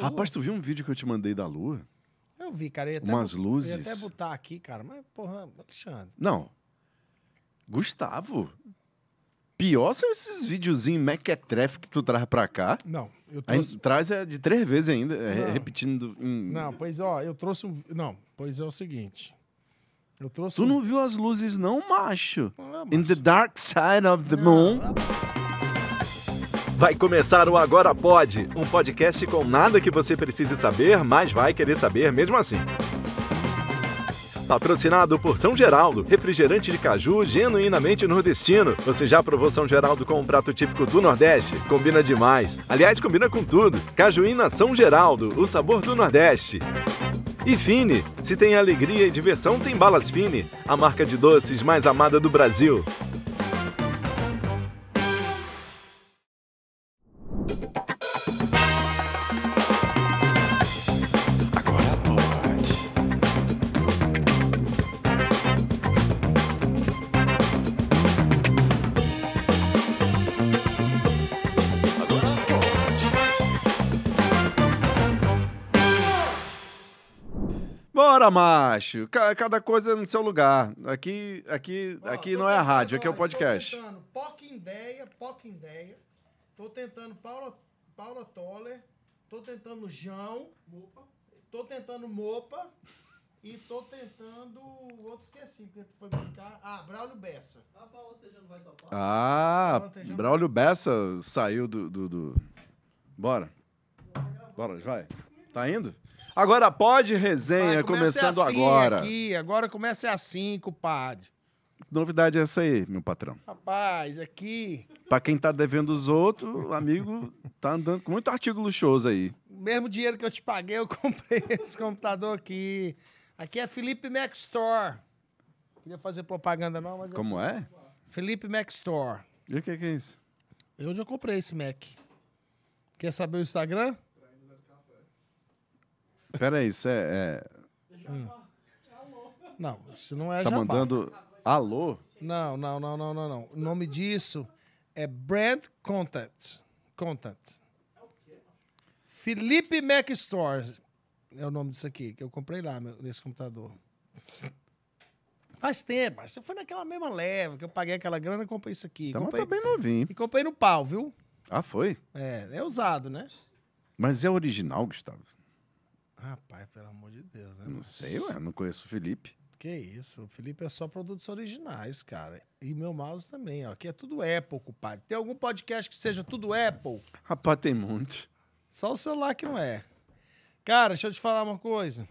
Rapaz, tu viu um vídeo que eu te mandei da Lua? Eu vi, cara. Eu Umas luzes. Eu ia até botar aqui, cara. Mas, porra, Alexandre. Não. Gustavo. Pior são esses videozinhos mequetrefe é que tu traz pra cá. Não, eu trouxe... Aí, traz é de três vezes ainda, é, repetindo... Não, pois ó, eu trouxe um... Não, pois é o seguinte... Eu trouxe... Tu um... não viu as luzes não, macho? macho? In the dark side of the não. moon... Vai começar o Agora Pode, um podcast com nada que você precise saber, mas vai querer saber mesmo assim. Patrocinado por São Geraldo, refrigerante de caju genuinamente nordestino. Você já provou São Geraldo com um prato típico do Nordeste? Combina demais. Aliás, combina com tudo. Cajuína São Geraldo, o sabor do Nordeste. E Fini, se tem alegria e diversão, tem balas Fini, a marca de doces mais amada do Brasil. macho. Cada coisa no seu lugar. Aqui, aqui, Ó, aqui não é a rádio, aqui é o Estou tentando, podcast. ideia, Poquindeia, ideia. Tô tentando Paula, Paula Toller. Tô tentando joão Mopa. Tô tentando Mopa. E tô tentando. Outro esqueci, porque tu foi brincar. Ah, Braulio Bessa. Paula Tejano vai topar. Ah, Braulio Bessa saiu do, do, do- Bora. Bora, vai. Tá indo? Agora pode resenha, começando assim agora. Aqui, agora começa assim, compadre. Novidade é essa aí, meu patrão. Rapaz, aqui. É pra quem tá devendo os outros, amigo, tá andando com muito artigo luxuoso aí. mesmo dinheiro que eu te paguei, eu comprei esse computador aqui. Aqui é Felipe Mac Store. Queria fazer propaganda, não, mas. É Como é? Felipe Mac Store. E o que, que é isso? Eu já comprei esse Mac. Quer saber o Instagram? Peraí, isso é. é... Hum. Não, isso não é tá jabá. Tá mandando. Alô? Não, não, não, não, não, não. O nome disso é Brand content content Felipe Mac Store é o nome disso aqui, que eu comprei lá nesse computador. Faz tempo, mas foi naquela mesma leva que eu paguei aquela grana e comprei isso aqui. Então tá comprei, tá bem novinho. E comprei no pau, viu? Ah, foi? É, é usado, né? Mas é original, Gustavo? Rapaz, pelo amor de Deus, né? Não sei, ué, não conheço o Felipe. Que isso, o Felipe é só produtos originais, cara. E meu mouse também, ó. Aqui é tudo Apple, compadre. Tem algum podcast que seja tudo Apple? Rapaz, tem muito. Só o celular que não é. Cara, deixa eu te falar uma coisa.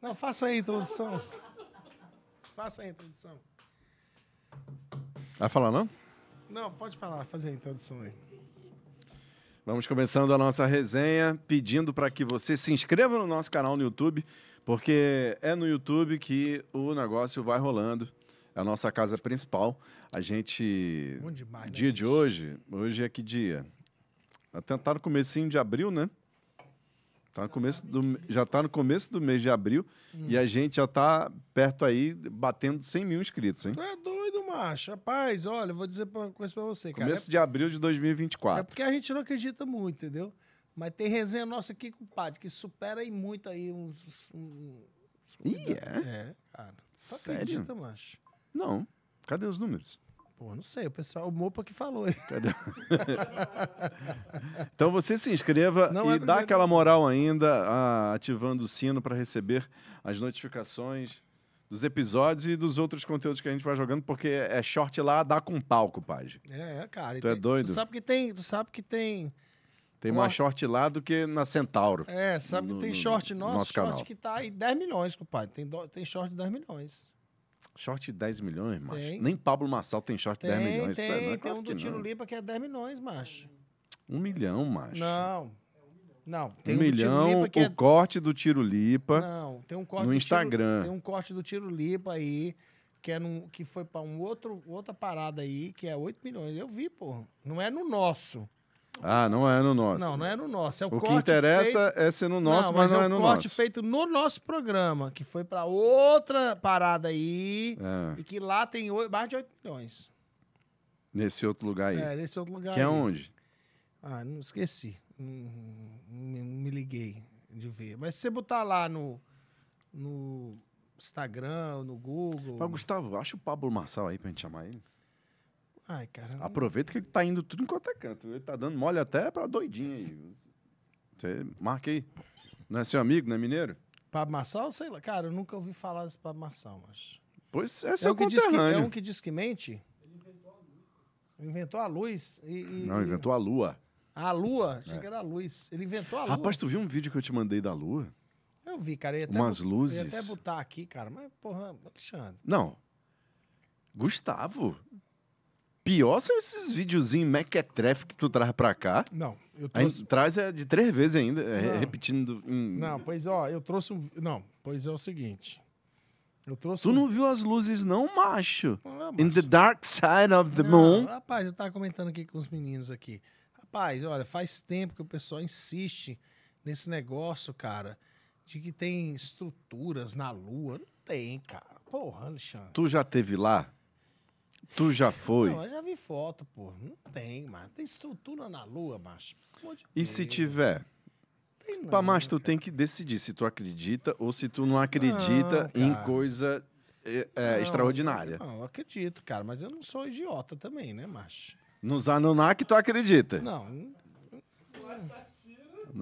Não, faça aí a introdução. faça aí a introdução. Vai falar, não? Não, pode falar, fazer a introdução aí. Vamos começando a nossa resenha, pedindo para que você se inscreva no nosso canal no YouTube, porque é no YouTube que o negócio vai rolando. É a nossa casa principal. A gente. Bom demais, né, Dia né? de hoje. Hoje é que dia? Tá Tentaram comecinho de abril, né? Tá no começo do, já está no começo do mês de abril hum. e a gente já está perto aí, batendo 100 mil inscritos, hein? Tu é doido, macho. Rapaz, olha, vou dizer uma coisa para você, cara. Começo é... de abril de 2024. É porque a gente não acredita muito, entendeu? Mas tem resenha nossa aqui com o Padre, que supera aí muito aí uns... Ih, é? É, cara. Tu Sério? acredita, macho? Não. Cadê os números? Pô, não sei, o pessoal, o Mopa que falou. então você se inscreva não e é dá aquela moral ainda, ativando o sino para receber as notificações dos episódios e dos outros conteúdos que a gente vai jogando, porque é short lá, dá com palco, pai. É, é, cara. Tu é tem, é doido? Tu sabe que tem, tu sabe que tem... Tem uma... mais short lá do que na Centauro. É, sabe no, que tem short nosso, nosso short canal. que tá aí 10 milhões, compadre. Tem, do... tem short de 10 milhões. Short de 10 milhões, macho. Tem. Nem Pablo Massal tem short de 10 milhões. Tem, tá, é tem um do Tiro Lipa que é 10 milhões, macho. Um milhão, macho. Não. Não, tem um, um milhão, o é... corte do Tiro Lipa. Não, tem um corte no Instagram. Tiro, tem um corte do Tiro Lipa aí, que, é num, que foi pra um outro, outra parada aí, que é 8 milhões. Eu vi, porra. Não é no nosso. Ah, não é no nosso. Não, não é no nosso. É o, o que interessa feito... é ser no nosso, não, mas, mas, não é, é no nosso. É um corte feito no nosso programa, que foi para outra parada aí, é. e que lá tem mais de 8 milhões. Nesse outro lugar aí. É, nesse outro lugar que é aí. é onde? Ah, não esqueci. Não, me liguei de ver. Mas se você botar lá no, no Instagram, no Google... Pra Gustavo, acha o Pablo Marçal aí pra gente chamar ele. Ai, cara. Não... Aproveita que tá indo tudo enquanto é canto. Ele tá dando mole até pra doidinha aí. Você marca aí. Não é seu amigo, não é mineiro? Pablo Marçal, sei lá. Cara, eu nunca ouvi falar desse Pablo Marçal, mas. Pois é, é o um que diz que, É um que diz que mente? Ele inventou a luz. Inventou a luz e, e... Não, inventou a lua. A lua? Achei é. que era a luz. Ele inventou a lua. Rapaz, tu viu um vídeo que eu te mandei da lua? Eu vi, cara. Eu ia Umas luzes. Eu ia até botar aqui, cara. Mas, porra, Alexandre. Não. Gustavo, Pior são esses videozinhos mequetrefe que tu traz pra cá. Não, eu trouxe... Aí, traz é de três vezes ainda, é, repetindo. Hum. Não, pois ó, eu trouxe um... Não, pois é o seguinte... Eu trouxe tu um... não viu as luzes não, macho? Não, ah, macho. In the dark side of the não, moon. Rapaz, eu tava comentando aqui com os meninos aqui. Rapaz, olha, faz tempo que o pessoal insiste nesse negócio, cara, de que tem estruturas na Lua. Não tem, cara. Porra, Alexandre. Tu já teve lá? Tu já foi? Não, eu já vi foto, pô. Não tem, mas Tem estrutura na lua, macho. Um de e se tiver? Tem não, Pá, tu tem que decidir se tu acredita ou se tu não acredita não, em coisa é, é, não, extraordinária. Não, eu acredito, cara, mas eu não sou idiota também, né, macho? Nos Anunnaki tu acredita? Não.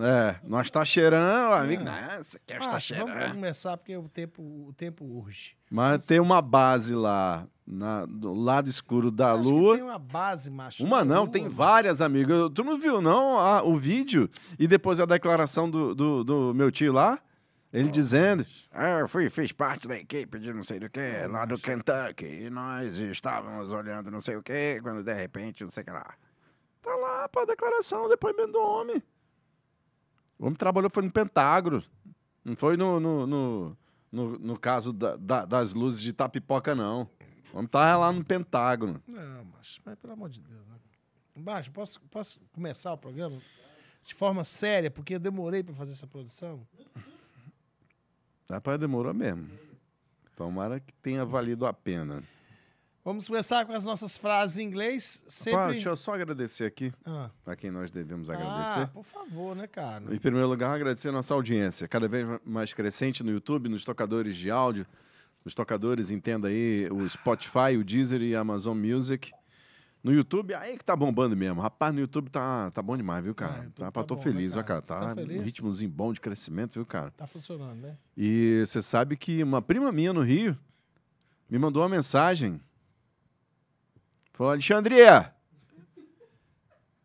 É, nós tá cheirando, amigo. É. Nossa, quer estar cheirando. Vamos começar porque o tempo, o tempo urge. Mas tem uma base lá na, do lado escuro da eu lua. tem uma base, macho. Uma não, lua, tem mano. várias, amigo. Tu não viu, não, a, o vídeo e depois a declaração do, do, do meu tio lá? Ele oh, dizendo: ah, Eu fui, fiz parte da equipe de não sei do que, oh, lá do Kentucky, e nós estávamos olhando não sei o que, quando de repente, não sei o que lá. Tá lá, para a declaração, depoimento do homem. O homem trabalhou, foi no Pentágono, não foi no, no, no, no, no caso da, da, das luzes de Tapipoca, não. Vamos estar tá lá no Pentágono. Não, mas, mas pelo amor de Deus. Né? Baixo, posso, posso começar o programa de forma séria, porque eu demorei para fazer essa produção? Rapaz, demorou mesmo. Tomara que tenha valido a pena. Vamos começar com as nossas frases em inglês. Sempre... Pá, deixa eu só agradecer aqui ah. a quem nós devemos agradecer. Ah, por favor, né, cara? Em primeiro lugar, agradecer a nossa audiência, cada vez mais crescente no YouTube, nos tocadores de áudio. Os tocadores, entenda aí, o Spotify, o Deezer e a Amazon Music. No YouTube, aí que tá bombando mesmo. Rapaz, no YouTube tá, tá bom demais, viu, cara? É, tá, tá tô bom, né, feliz, né, cara? ó, cara. Tá, tá um ritmozinho bom de crescimento, viu, cara? Tá funcionando, né? E você sabe que uma prima minha no Rio me mandou uma mensagem. Falou, Alexandria,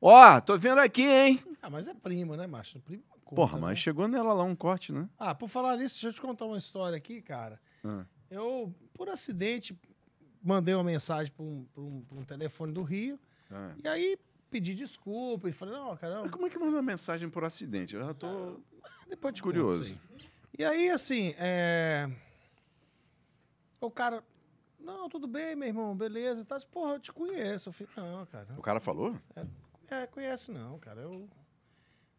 ó, tô vendo aqui, hein? Ah, mas é primo, né, macho? Primo é Porra, mas né? chegou nela lá um corte, né? Ah, por falar nisso, deixa eu te contar uma história aqui, cara. Ah. Eu, por acidente, mandei uma mensagem para um, um, um, telefone do Rio. Ah. E aí pedi desculpa e falei, não, caramba. Mas como é que manda uma mensagem por acidente? Eu já tô. Ah, depois de curioso. assim. E aí, assim, é... o cara. Não, tudo bem, meu irmão, beleza. Tá, porra, eu te conheço. Eu falei, não, cara. O cara falou? É, é, conhece não, cara. Eu,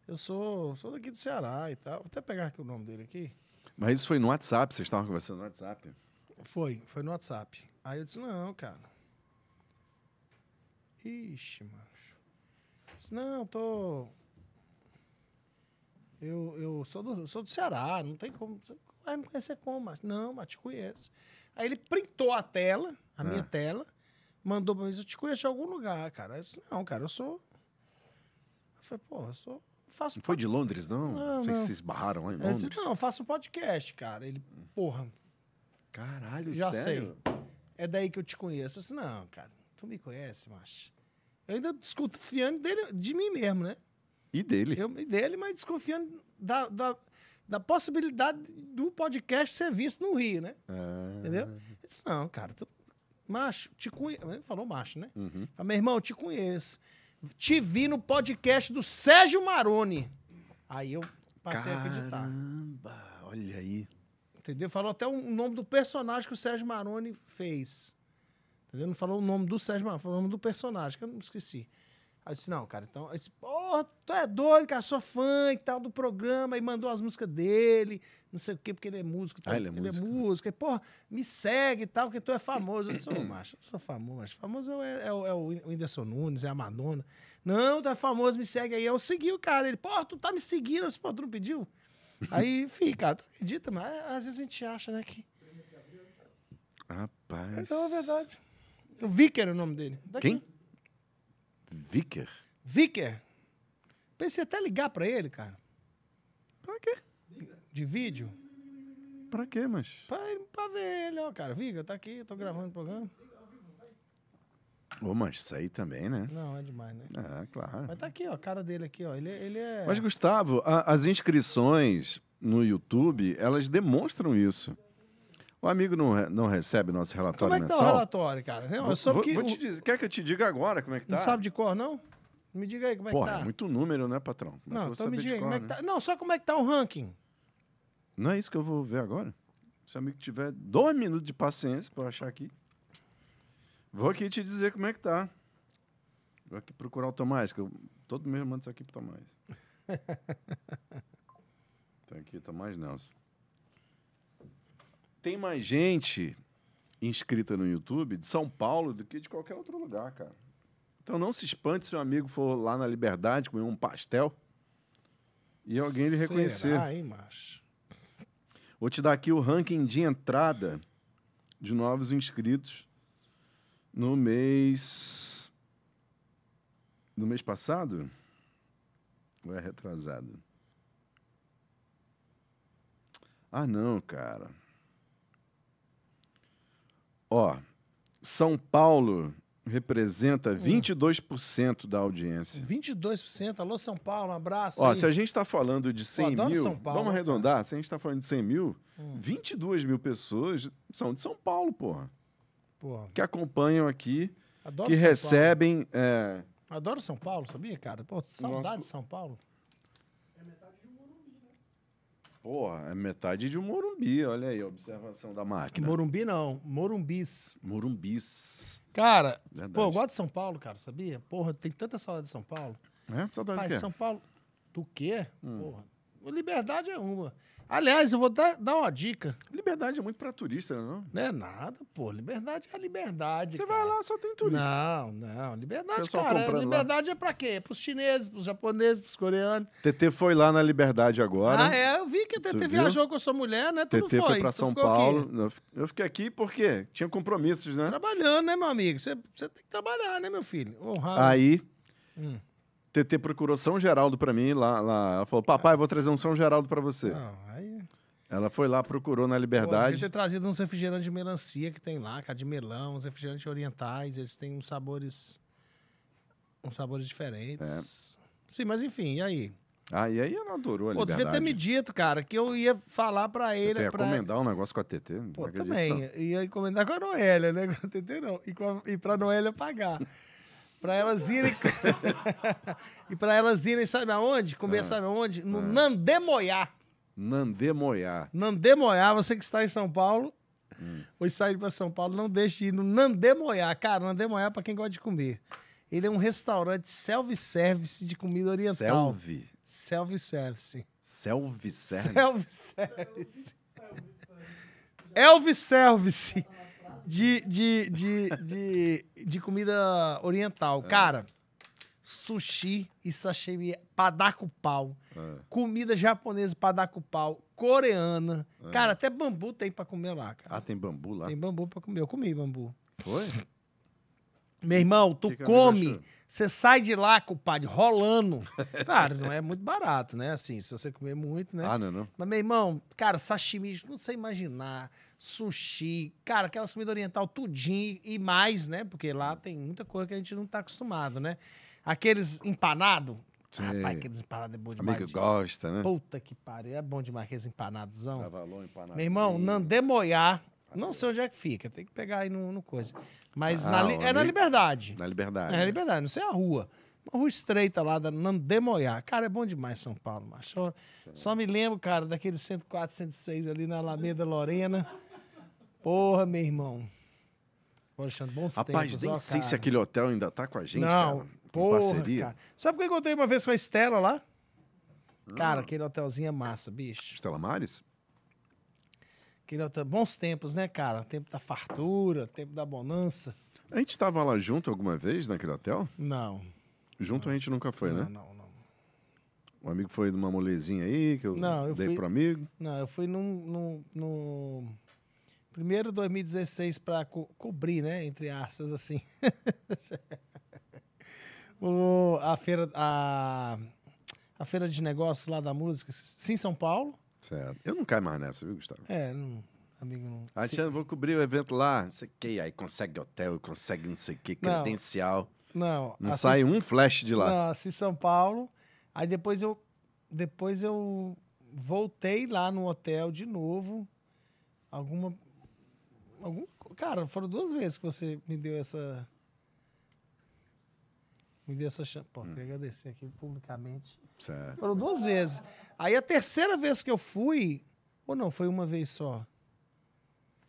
eu sou, sou daqui do Ceará e tal. Vou até pegar aqui o nome dele aqui. Mas isso foi no WhatsApp, vocês estavam conversando no WhatsApp? Foi, foi no WhatsApp. Aí eu disse, não, cara. Ixi, macho. disse, não, tô. Eu, eu sou, do, sou do Ceará, não tem como. Você vai me conhecer como, mas Não, mas te conheço. Aí ele printou a tela, a ah. minha tela, mandou pra mim, eu te conheço em algum lugar, cara. Eu disse, não, cara, eu sou. Eu falei, pô, eu sou. Faço não foi de Londres, não? não Vocês não. se esbarraram lá em Londres? Disse, não, eu faço podcast, cara. Ele, porra, Caralho, Já sério? sei. É daí que eu te conheço. Assim, não, cara, tu me conhece, macho. Eu ainda escuto fiando dele, de mim mesmo, né? E dele. Eu, e dele, mas desconfiando da, da, da possibilidade do podcast ser visto no Rio, né? Ah. Entendeu? disse, não, cara, tu, macho, te conheço. Ele falou macho, né? Uhum. Falei, meu irmão, te conheço. Te vi no podcast do Sérgio Maroni. Aí eu passei Caramba, a acreditar. Caramba, olha aí. Entendeu? Falou até o nome do personagem que o Sérgio Maroni fez. Entendeu? Não falou o nome do Sérgio Maroni, falou o nome do personagem, que eu não esqueci. Aí eu disse, não, cara, então. Eu disse, porra, tu é doido, cara, sou fã e tal do programa, e mandou as músicas dele, não sei o quê, porque ele é músico Ah, ele é ele músico. É músico. Né? porra, me segue e tal, porque tu é famoso. Eu disse, ô, macho, eu sou famoso, macho. Famoso é, é, é, é o Whindersson Nunes, é a Madonna. Não, tu é famoso, me segue aí. Eu segui o cara. Ele, porra, tu tá me seguindo. Eu disse, porra, tu não pediu? Aí, enfim, cara, tu acredita, mas às vezes a gente acha, né, que... Rapaz... Então, é verdade. O Vicker é o nome dele. Daqui. Quem? Vicker? Vicker. Pensei até ligar pra ele, cara. Pra quê? De vídeo. Pra quê, mas? Pra, pra ver ele, ó, cara. Viga, tá aqui, tô gravando o programa mas isso aí também, né? Não, é demais, né? Ah, claro. Mas tá aqui, ó, a cara dele aqui, ó. Ele, é, ele é. Mas, Gustavo, a, as inscrições no YouTube, elas demonstram isso. O amigo não, não recebe nosso relatório mensal? Como é que mensal? tá o relatório, cara? Não, vou, eu vou, que vou te dizer. Quer que eu te diga agora como é que tá? Não sabe de cor, não? Me diga aí como é Porra, que tá. é muito número, né, patrão? Como não, é então me diga aí cor, como é que né? Tá. Não, só como é que tá o ranking. Não é isso que eu vou ver agora. Se o amigo tiver dois minutos de paciência para achar aqui. Vou aqui te dizer como é que tá. Vou aqui procurar o Tomás, que eu todo mês eu mando isso aqui pro Tomás. tá aqui, Tomás Nelson. Tem mais gente inscrita no YouTube de São Paulo do que de qualquer outro lugar, cara. Então não se espante se um amigo for lá na Liberdade comer um pastel e alguém lhe reconhecer. Será, hein, macho? Vou te dar aqui o ranking de entrada de novos inscritos no mês. No mês passado? Ou é retrasado? Ah, não, cara. Ó, São Paulo representa 22% hum. da audiência. 22%? Alô, São Paulo, um abraço. Ó, aí. se a gente está falando de 100 Pô, mil, Paulo, vamos né? arredondar, cara. se a gente está falando de 100 mil, hum. 22 mil pessoas são de São Paulo, porra que acompanham aqui, Adoro que São recebem. É... Adoro São Paulo, sabia, cara? Pô, saudade Nossa... de São Paulo. É metade de um Morumbi, né? Porra, é metade de um Morumbi, olha aí, observação da máquina. Que Morumbi não, Morumbis. Morumbis. Cara, Verdade. pô, eu gosto de São Paulo, cara, sabia? Porra, tem tanta saudade de São Paulo. É? Saudade Pai, de quê? São Paulo, do quê? Hum. Porra, Liberdade é uma. Aliás, eu vou dar, dar uma dica. Liberdade é muito para turista, é, não? Não é nada, pô. Liberdade é a liberdade. Você cara. vai lá, só tem turista. Não, não. Liberdade, cara. Liberdade lá. é para quê? É para os chineses, para os japoneses, para os coreanos. TT foi lá na Liberdade agora. Ah, é. Eu vi que o TT viajou com a sua mulher, né? TT foi. foi para São Paulo. Aqui. Eu fiquei aqui porque tinha compromissos, né? Trabalhando, né, meu amigo? Você tem que trabalhar, né, meu filho? Honrado. Aí. Hum. TT procurou São Geraldo para mim lá, lá. Ela falou: Papai, vou trazer um São Geraldo para você. Não, aí... Ela foi lá, procurou na Liberdade. Pô, ter trazido uns refrigerantes de melancia que tem lá, cara, de melão, uns refrigerantes orientais. Eles têm uns sabores. uns sabores diferentes. É. Sim, mas enfim, e aí? Ah, e aí ela adorou a Pô, liberdade. devia ter me dito, cara, que eu ia falar pra ele... Você ia pra... encomendar um negócio com a TT? Pô, também. Ia encomendar com a Noélia, né? Com a TT não. E, com a... e pra Noélia pagar para elas irem. e para elas irem, sabe aonde? Comer, ah, sabe aonde? No ah. Nandemoiá. Nandemoiá. Nandemoiá, você que está em São Paulo, hum. ou está indo para São Paulo, não deixe de ir no Nandemoiá. Cara, Nandemoiá para quem gosta de comer. Ele é um restaurante self-service de comida oriental. Self? Self-service. Self-service. Self-service. self Service de, de, de, de, de comida oriental. É. Cara, sushi e sashimi pra dar com pau. É. Comida japonesa pra dar com pau. Coreana. É. Cara, até bambu tem pra comer lá, cara. Ah, tem bambu lá? Tem bambu pra comer. Eu comi bambu. Foi? Meu irmão, tu Fica come... Você sai de lá, compadre, rolando. Claro, não é muito barato, né? Assim, se você comer muito, né? Ah, não, não. Mas, meu irmão, cara, sashimi, não sei imaginar. Sushi, cara, aquelas comidas oriental, tudinho e mais, né? Porque lá tem muita coisa que a gente não tá acostumado, né? Aqueles empanados. Rapaz, aqueles empanados é bom demais. Amigo gosta, né? Puta que pariu, é bom demais aqueles empanadozão. Cavalão, empanado. Meu irmão, Nandemoiá não sei onde é que fica, tem que pegar aí no, no coisa. Mas ah, na li... é na Liberdade. Na Liberdade. É na né? Liberdade, não sei a rua. Uma rua estreita lá da Nandemoiá. Cara, é bom demais São Paulo, macho. Só, só me lembro, cara, daquele 104, 106 ali na Alameda Lorena. Porra, meu irmão. Pô, Alexandre, bons Rapaz, tempos. nem ó, sei cara. se aquele hotel ainda tá com a gente, não, cara. Porra, parceria. Cara. Sabe o que eu encontrei uma vez com a Estela lá? Ah. Cara, aquele hotelzinho é massa, bicho. Estela Mares? Queria bons tempos, né, cara? Tempo da fartura, tempo da bonança. A gente estava lá junto alguma vez naquele hotel? Não. Junto não. a gente nunca foi, não, né? Não, não. O amigo foi numa molezinha aí que eu, não, eu dei fui, pro amigo? Não, eu fui num. num, Primeiro 2016 para co cobrir, né? Entre aspas, assim. o, a feira. A, a feira de negócios lá da música, sim, São Paulo. Certo. Eu não caio mais nessa, viu, Gustavo? É, não, amigo, não. Ah, se... vou cobrir o evento lá, não sei o que, aí consegue hotel, consegue não sei o que, credencial. Não. Não assim sai um flash de lá. Não, assim São Paulo. Aí depois eu, depois eu voltei lá no hotel de novo. Alguma, algum, cara, foram duas vezes que você me deu essa, me deu essa chance. Pô, hum. queria agradecer aqui publicamente. Certo. Foram duas vezes. Aí a terceira vez que eu fui, ou não, foi uma vez só.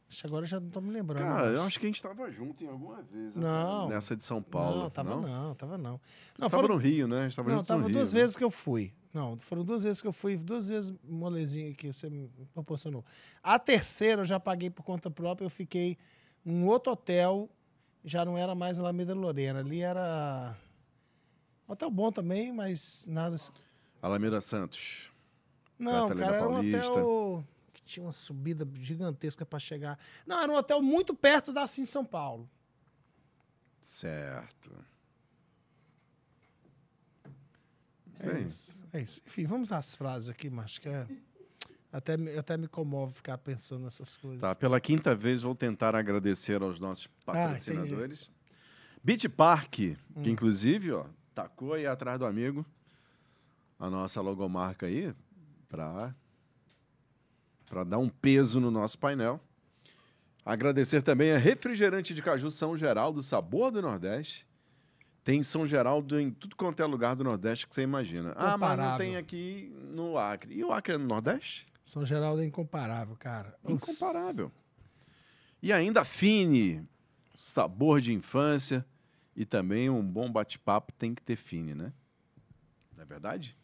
Acho que agora eu já não tô me lembrando. Cara, mas... eu acho que a gente tava junto em alguma vez. Né? Não. Nessa de São Paulo. Não, tava não, não tava não. não foram... no Rio, né? A gente tava não, junto tava duas Rio, né? vezes né? que eu fui. Não, foram duas vezes que eu fui, duas vezes molezinha que você me proporcionou. A terceira eu já paguei por conta própria, eu fiquei num outro hotel, já não era mais Alameda Lorena, ali era hotel bom também, mas nada assim. Alameda Santos. Não, Catalina cara, era Paulista. um hotel que tinha uma subida gigantesca para chegar. Não, era um hotel muito perto da de assim São Paulo. Certo. É, Bem. isso, é isso. Enfim, vamos às frases aqui, mas que é... Até, até me comove ficar pensando nessas coisas. Tá, pela quinta vez vou tentar agradecer aos nossos ah, patrocinadores. Ah, Beach Park, hum. que inclusive, ó, tacou aí atrás do amigo a nossa logomarca aí para para dar um peso no nosso painel. Agradecer também a Refrigerante de Caju São Geraldo, sabor do Nordeste. Tem São Geraldo em tudo quanto é lugar do Nordeste que você imagina. Ah, mas não tem aqui no Acre. E o Acre é no Nordeste? São Geraldo é incomparável, cara. Incomparável. E ainda Fine, sabor de infância e também um bom bate-papo tem que ter Fine, né? Não é verdade?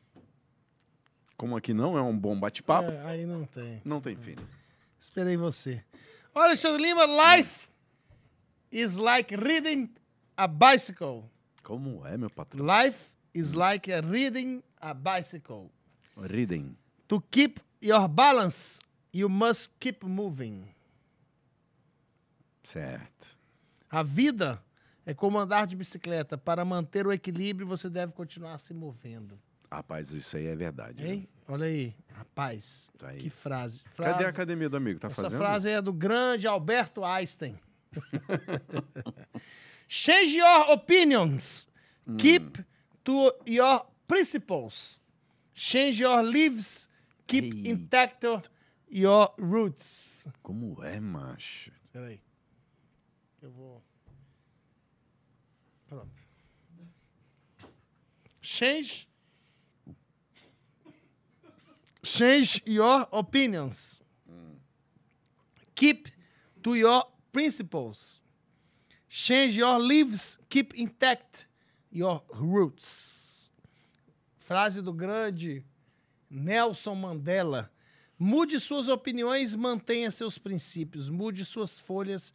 Como aqui não é um bom bate-papo. É, aí não tem. Não tem fim. Esperei você. Olha, Alexandre Lima, life is like riding a bicycle. Como é, meu patrão? Life is like reading riding a bicycle. Riding. To keep your balance, you must keep moving. Certo. A vida é como andar de bicicleta. Para manter o equilíbrio, você deve continuar se movendo. Rapaz, isso aí é verdade. Olha aí, rapaz, tá aí. que frase. frase. Cadê a academia do amigo? Tá Essa fazendo? frase é do grande Alberto Einstein. Change your opinions. Hum. Keep to your principles. Change your lives. Keep intact your roots. Como é, macho? Peraí. Eu vou. Pronto. Change Change your opinions. Keep to your principles. Change your leaves, Keep intact your roots. Frase do grande Nelson Mandela. Mude suas opiniões, mantenha seus princípios. Mude suas folhas,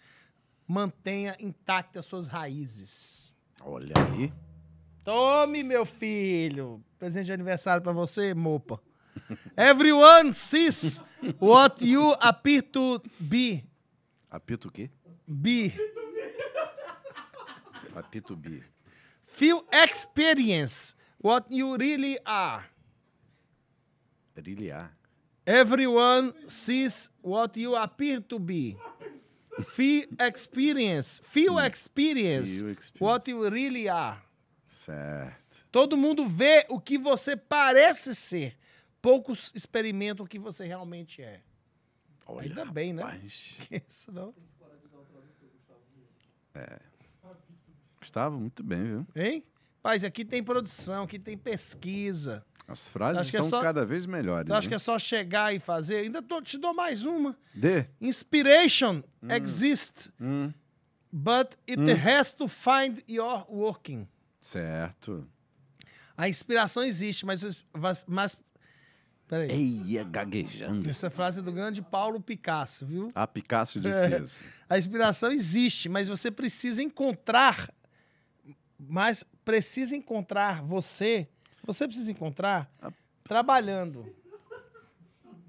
mantenha intactas suas raízes. Olha aí. Tome, meu filho. Presente de aniversário para você, Mopa. Everyone sees what you appear to be. Apito o quê? Be. Apito be. Feel experience what you really are. Really are. Everyone sees what you appear to be. Feel experience. Feel experience, Feel experience. what you really are. Certo. Todo mundo vê o que você parece ser poucos experimentam o que você realmente é. Olha, Ainda bem, né? rapaz. né? Senão... É. Gustavo, muito bem, viu? Hein? Paz, aqui tem produção, aqui tem pesquisa. As frases acho é estão é só, cada vez melhores. Acho né? que é só chegar e fazer. Ainda tô, te dou mais uma. D. Inspiration hum. exists, hum. but it hum. has to find your working. Certo. A inspiração existe, mas, mas, Peraí. Eia, gaguejando. Essa frase é do grande Paulo Picasso, viu? Ah, Picasso disse é. isso. A inspiração existe, mas você precisa encontrar, mas precisa encontrar você, você precisa encontrar ah. trabalhando.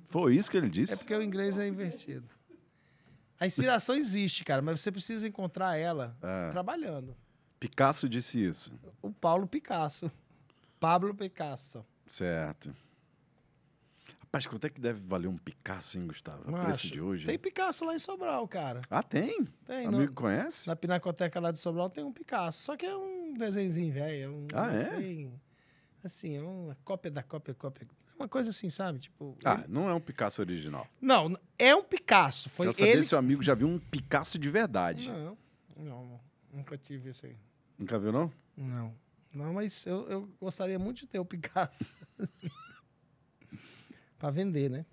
Foi isso que ele disse? É porque o inglês é invertido. A inspiração existe, cara, mas você precisa encontrar ela ah. trabalhando. Picasso disse isso. O Paulo Picasso. Pablo Picasso. Certo. Mas quanto é que deve valer um Picasso, hein, Gustavo? Macho, preço de hoje? Tem Picasso lá em Sobral, cara. Ah, tem? Tem. Amigo conhece? Na pinacoteca lá de Sobral tem um Picasso. Só que é um desenhozinho velho. É um ah, é? assim, é uma cópia da cópia, cópia. É uma coisa assim, sabe? Tipo, ah, ele... não é um Picasso original. Não, é um Picasso. Foi Quero saber ele... se o amigo já viu um Picasso de verdade. Não, não. Nunca tive isso aí. Nunca viu, não? Não. Não, mas eu, eu gostaria muito de ter o Picasso. para vender, né?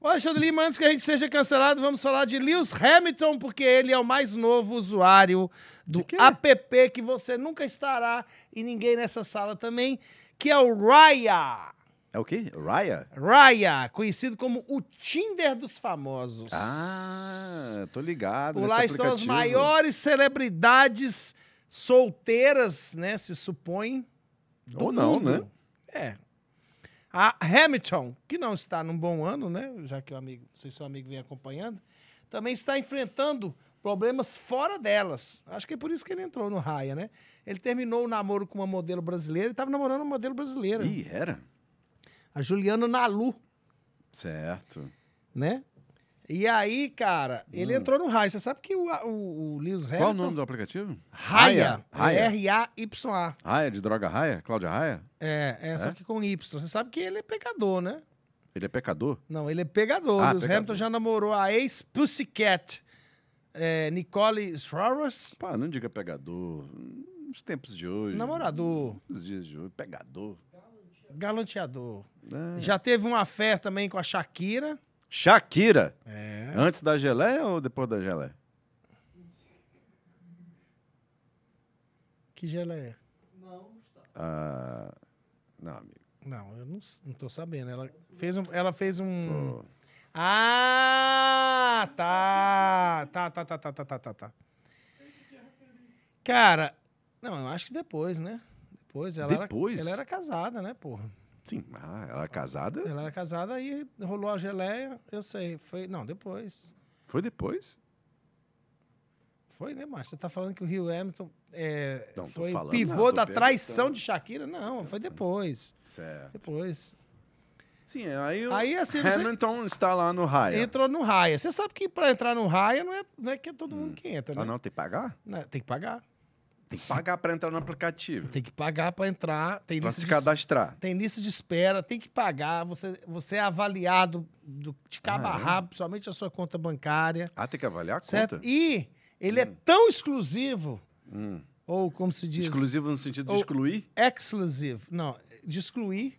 O Alexandre Lima, antes que a gente seja cancelado, vamos falar de Lewis Hamilton, porque ele é o mais novo usuário do app que você nunca estará e ninguém nessa sala também, que é o Raya. É o quê? Raya? Raya, conhecido como o Tinder dos famosos. Ah, tô ligado. Por lá aplicativo. estão as maiores celebridades solteiras, né? Se supõe. Ou não, mundo. né? É, a Hamilton, que não está num bom ano, né? Já que o amigo, não sei se o amigo vem acompanhando, também está enfrentando problemas fora delas. Acho que é por isso que ele entrou no Raia, né? Ele terminou o namoro com uma modelo brasileira e estava namorando uma modelo brasileira. E era? A Juliana Nalu. Certo. Né? E aí, cara, ele hum. entrou no raio. Você sabe que o, o, o Lewis Hamilton... Qual o nome do aplicativo? Raia. R-A-Y-A. Raia, de droga Raia? Cláudia Raia? É, é, é, só que com Y. Você sabe que ele é pecador, né? Ele é pecador? Não, ele é pegador. Ah, Lewis pecador. Hamilton já namorou a ex-Pussycat, é, Nicole Swartz. Pá, não diga pegador. Nos tempos de hoje... Namorador. Nos dias de hoje, pegador. Galanteador. É. Já teve uma fé também com a Shakira... Shakira. É. Antes da geleia ou depois da geleia? Que geleia? Não, ah, não, amigo. Não, eu não, estou tô sabendo. Ela fez um. Ela fez um... Oh. Ah, tá. tá. Tá, tá, tá, tá, tá, tá, tá, Cara, não, eu acho que depois, né? Depois ela, depois? Era, ela era casada, né, porra? Sim, ah, ela era é casada? Ela era é casada e rolou a geleia, eu sei. Foi, não, depois. Foi depois? Foi, né, Márcio? Você tá falando que o Rio Hamilton é, não, foi falando, pivô não, da traição então. de Shakira? Não, foi depois. Certo. Depois. Sim, é, aí, aí assim, Hamilton você... está lá no raia. Entrou no raia. Você sabe que para entrar no raia não é, não é que é todo hum. mundo que entra, ah, né? Ah, não, tem que pagar? Não, tem que pagar. Tem que pagar para entrar no aplicativo. Tem que pagar para entrar. Tem se cadastrar. Tem lista de espera, tem que pagar. Você, você é avaliado do, de cabo ah, a é? rabo, é? a sua conta bancária. Ah, tem que avaliar a certo? conta? E ele é hum. é tão exclusivo, hum. ou como se diz... Exclusivo no sentido de excluir? Exclusivo. Não, de excluir.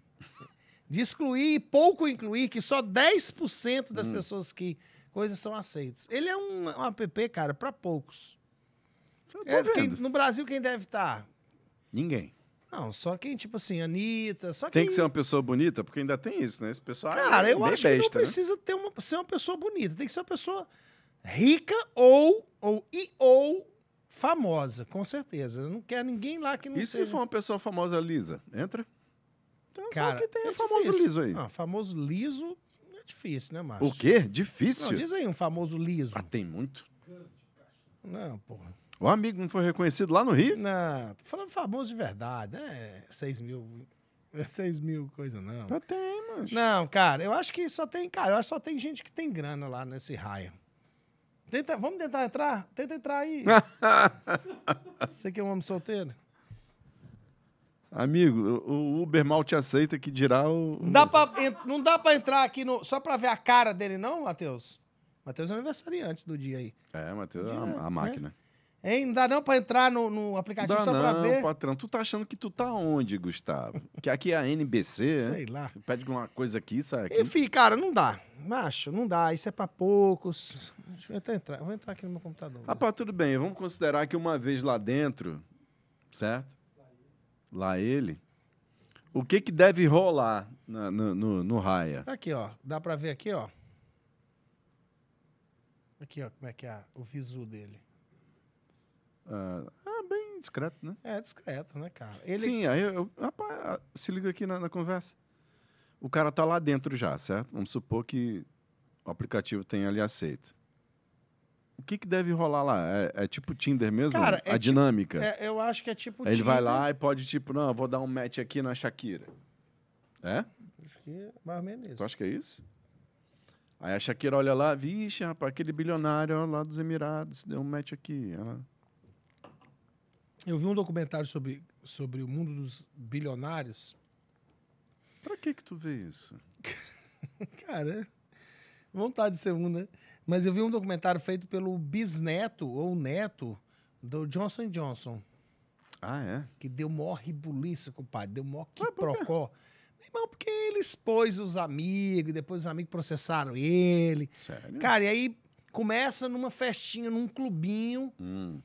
de excluir e pouco incluir, que só 10% das hum. pessoas que coisas são aceitas. Ele é um, um app, cara, para poucos. Tá é, quem, no Brasil, quem deve estar? Tá? Ninguém. Não, só quem, tipo assim, Anitta, só Tem quem... que ser uma pessoa bonita, porque ainda tem isso, né? Esse pessoal é Cara, é eu acho besta, que não né? precisa ter uma, ser uma pessoa bonita. Tem que ser uma pessoa rica ou, ou e ou famosa, com certeza. Eu não quer ninguém lá que não E seja... se for uma pessoa famosa lisa? Entra. Então, Cara, só que tem é famoso difícil. liso aí. Não, famoso liso é difícil, né, Márcio? O quê? Difícil? Não, diz aí um famoso liso. Ah, tem muito? Não, porra. O amigo não foi reconhecido lá no Rio? Não, tô falando famoso de verdade, né? 6 mil. 6 mil coisa, não. Só tá tem, mano. Não, cara, eu acho que só tem, cara, eu acho que só tem gente que tem grana lá nesse raio. Tenta, vamos tentar entrar? Tenta entrar aí. Você que é um homem solteiro? Amigo, o Uber mal te aceita que dirá o. Não dá pra, não dá pra entrar aqui no, só pra ver a cara dele, não, Matheus? Matheus é aniversariante do dia aí. É, Matheus é a, a né? máquina. Hein? Não dá não pra entrar no, no aplicativo dá só não, pra ver? Não, patrão. Tu tá achando que tu tá onde, Gustavo? que aqui é a NBC, né? Sei lá. Tu pede uma coisa aqui, sai aqui. Enfim, cara, não dá. Macho, não dá. Isso é pra poucos. Deixa eu até entrar. Vou entrar aqui no meu computador. Ah, pá, tudo bem. Vamos considerar que uma vez lá dentro, certo? Lá ele. O que que deve rolar na, no, no, no raia? Tá aqui, ó. Dá pra ver aqui, ó. Aqui, ó, como é que é o visu dele. Uh, é bem discreto, né? É discreto, né, cara? Ele... Sim, aí eu, rapaz, ah, se liga aqui na, na conversa. O cara tá lá dentro já, certo? Vamos supor que o aplicativo tenha ali aceito. O que, que deve rolar lá? É, é tipo Tinder mesmo? Cara, é a é dinâmica? Tipo, é, eu acho que é tipo Ele Tinder. vai lá e pode, tipo, não, vou dar um match aqui na Shakira. É? Acho que é mais ou menos isso. Tu acha que é isso? Aí a Shakira olha lá, vixe, rapaz, aquele bilionário lá dos Emirados, deu um match aqui. Ela... Eu vi um documentário sobre, sobre o mundo dos bilionários. Pra que que tu vê isso? Cara, vontade de ser um, né? Mas eu vi um documentário feito pelo bisneto ou neto do Johnson Johnson. Ah, é? Que deu morre ribuliço, compadre. Deu morre quiprocó. Meu irmão, porque ele expôs os amigos, depois os amigos processaram ele. Sério? Cara, e aí começa numa festinha, num clubinho. Hum.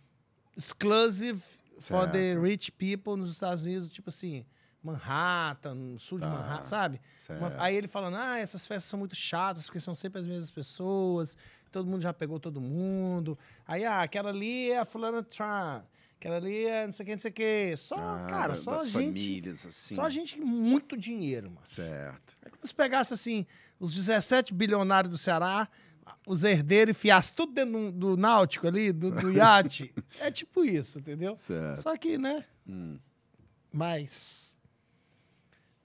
Exclusive for the rich people nos Estados Unidos, tipo assim, Manhattan, sul tá. de Manhattan, sabe? Uma, aí ele falando, ah, essas festas são muito chatas, porque são sempre as mesmas pessoas, todo mundo já pegou todo mundo. Aí, ah, aquela ali é a fulana Trump, aquela ali é não sei o que, não sei o que. Só, ah, cara, só gente... famílias, assim. Só gente com muito dinheiro, mano. Certo. É como se pegasse, assim, os 17 bilionários do Ceará os herdeiros enfiassem tudo dentro do, do náutico ali, do, do iate. é tipo isso, entendeu? Certo. Só que, né? Hum. Mas.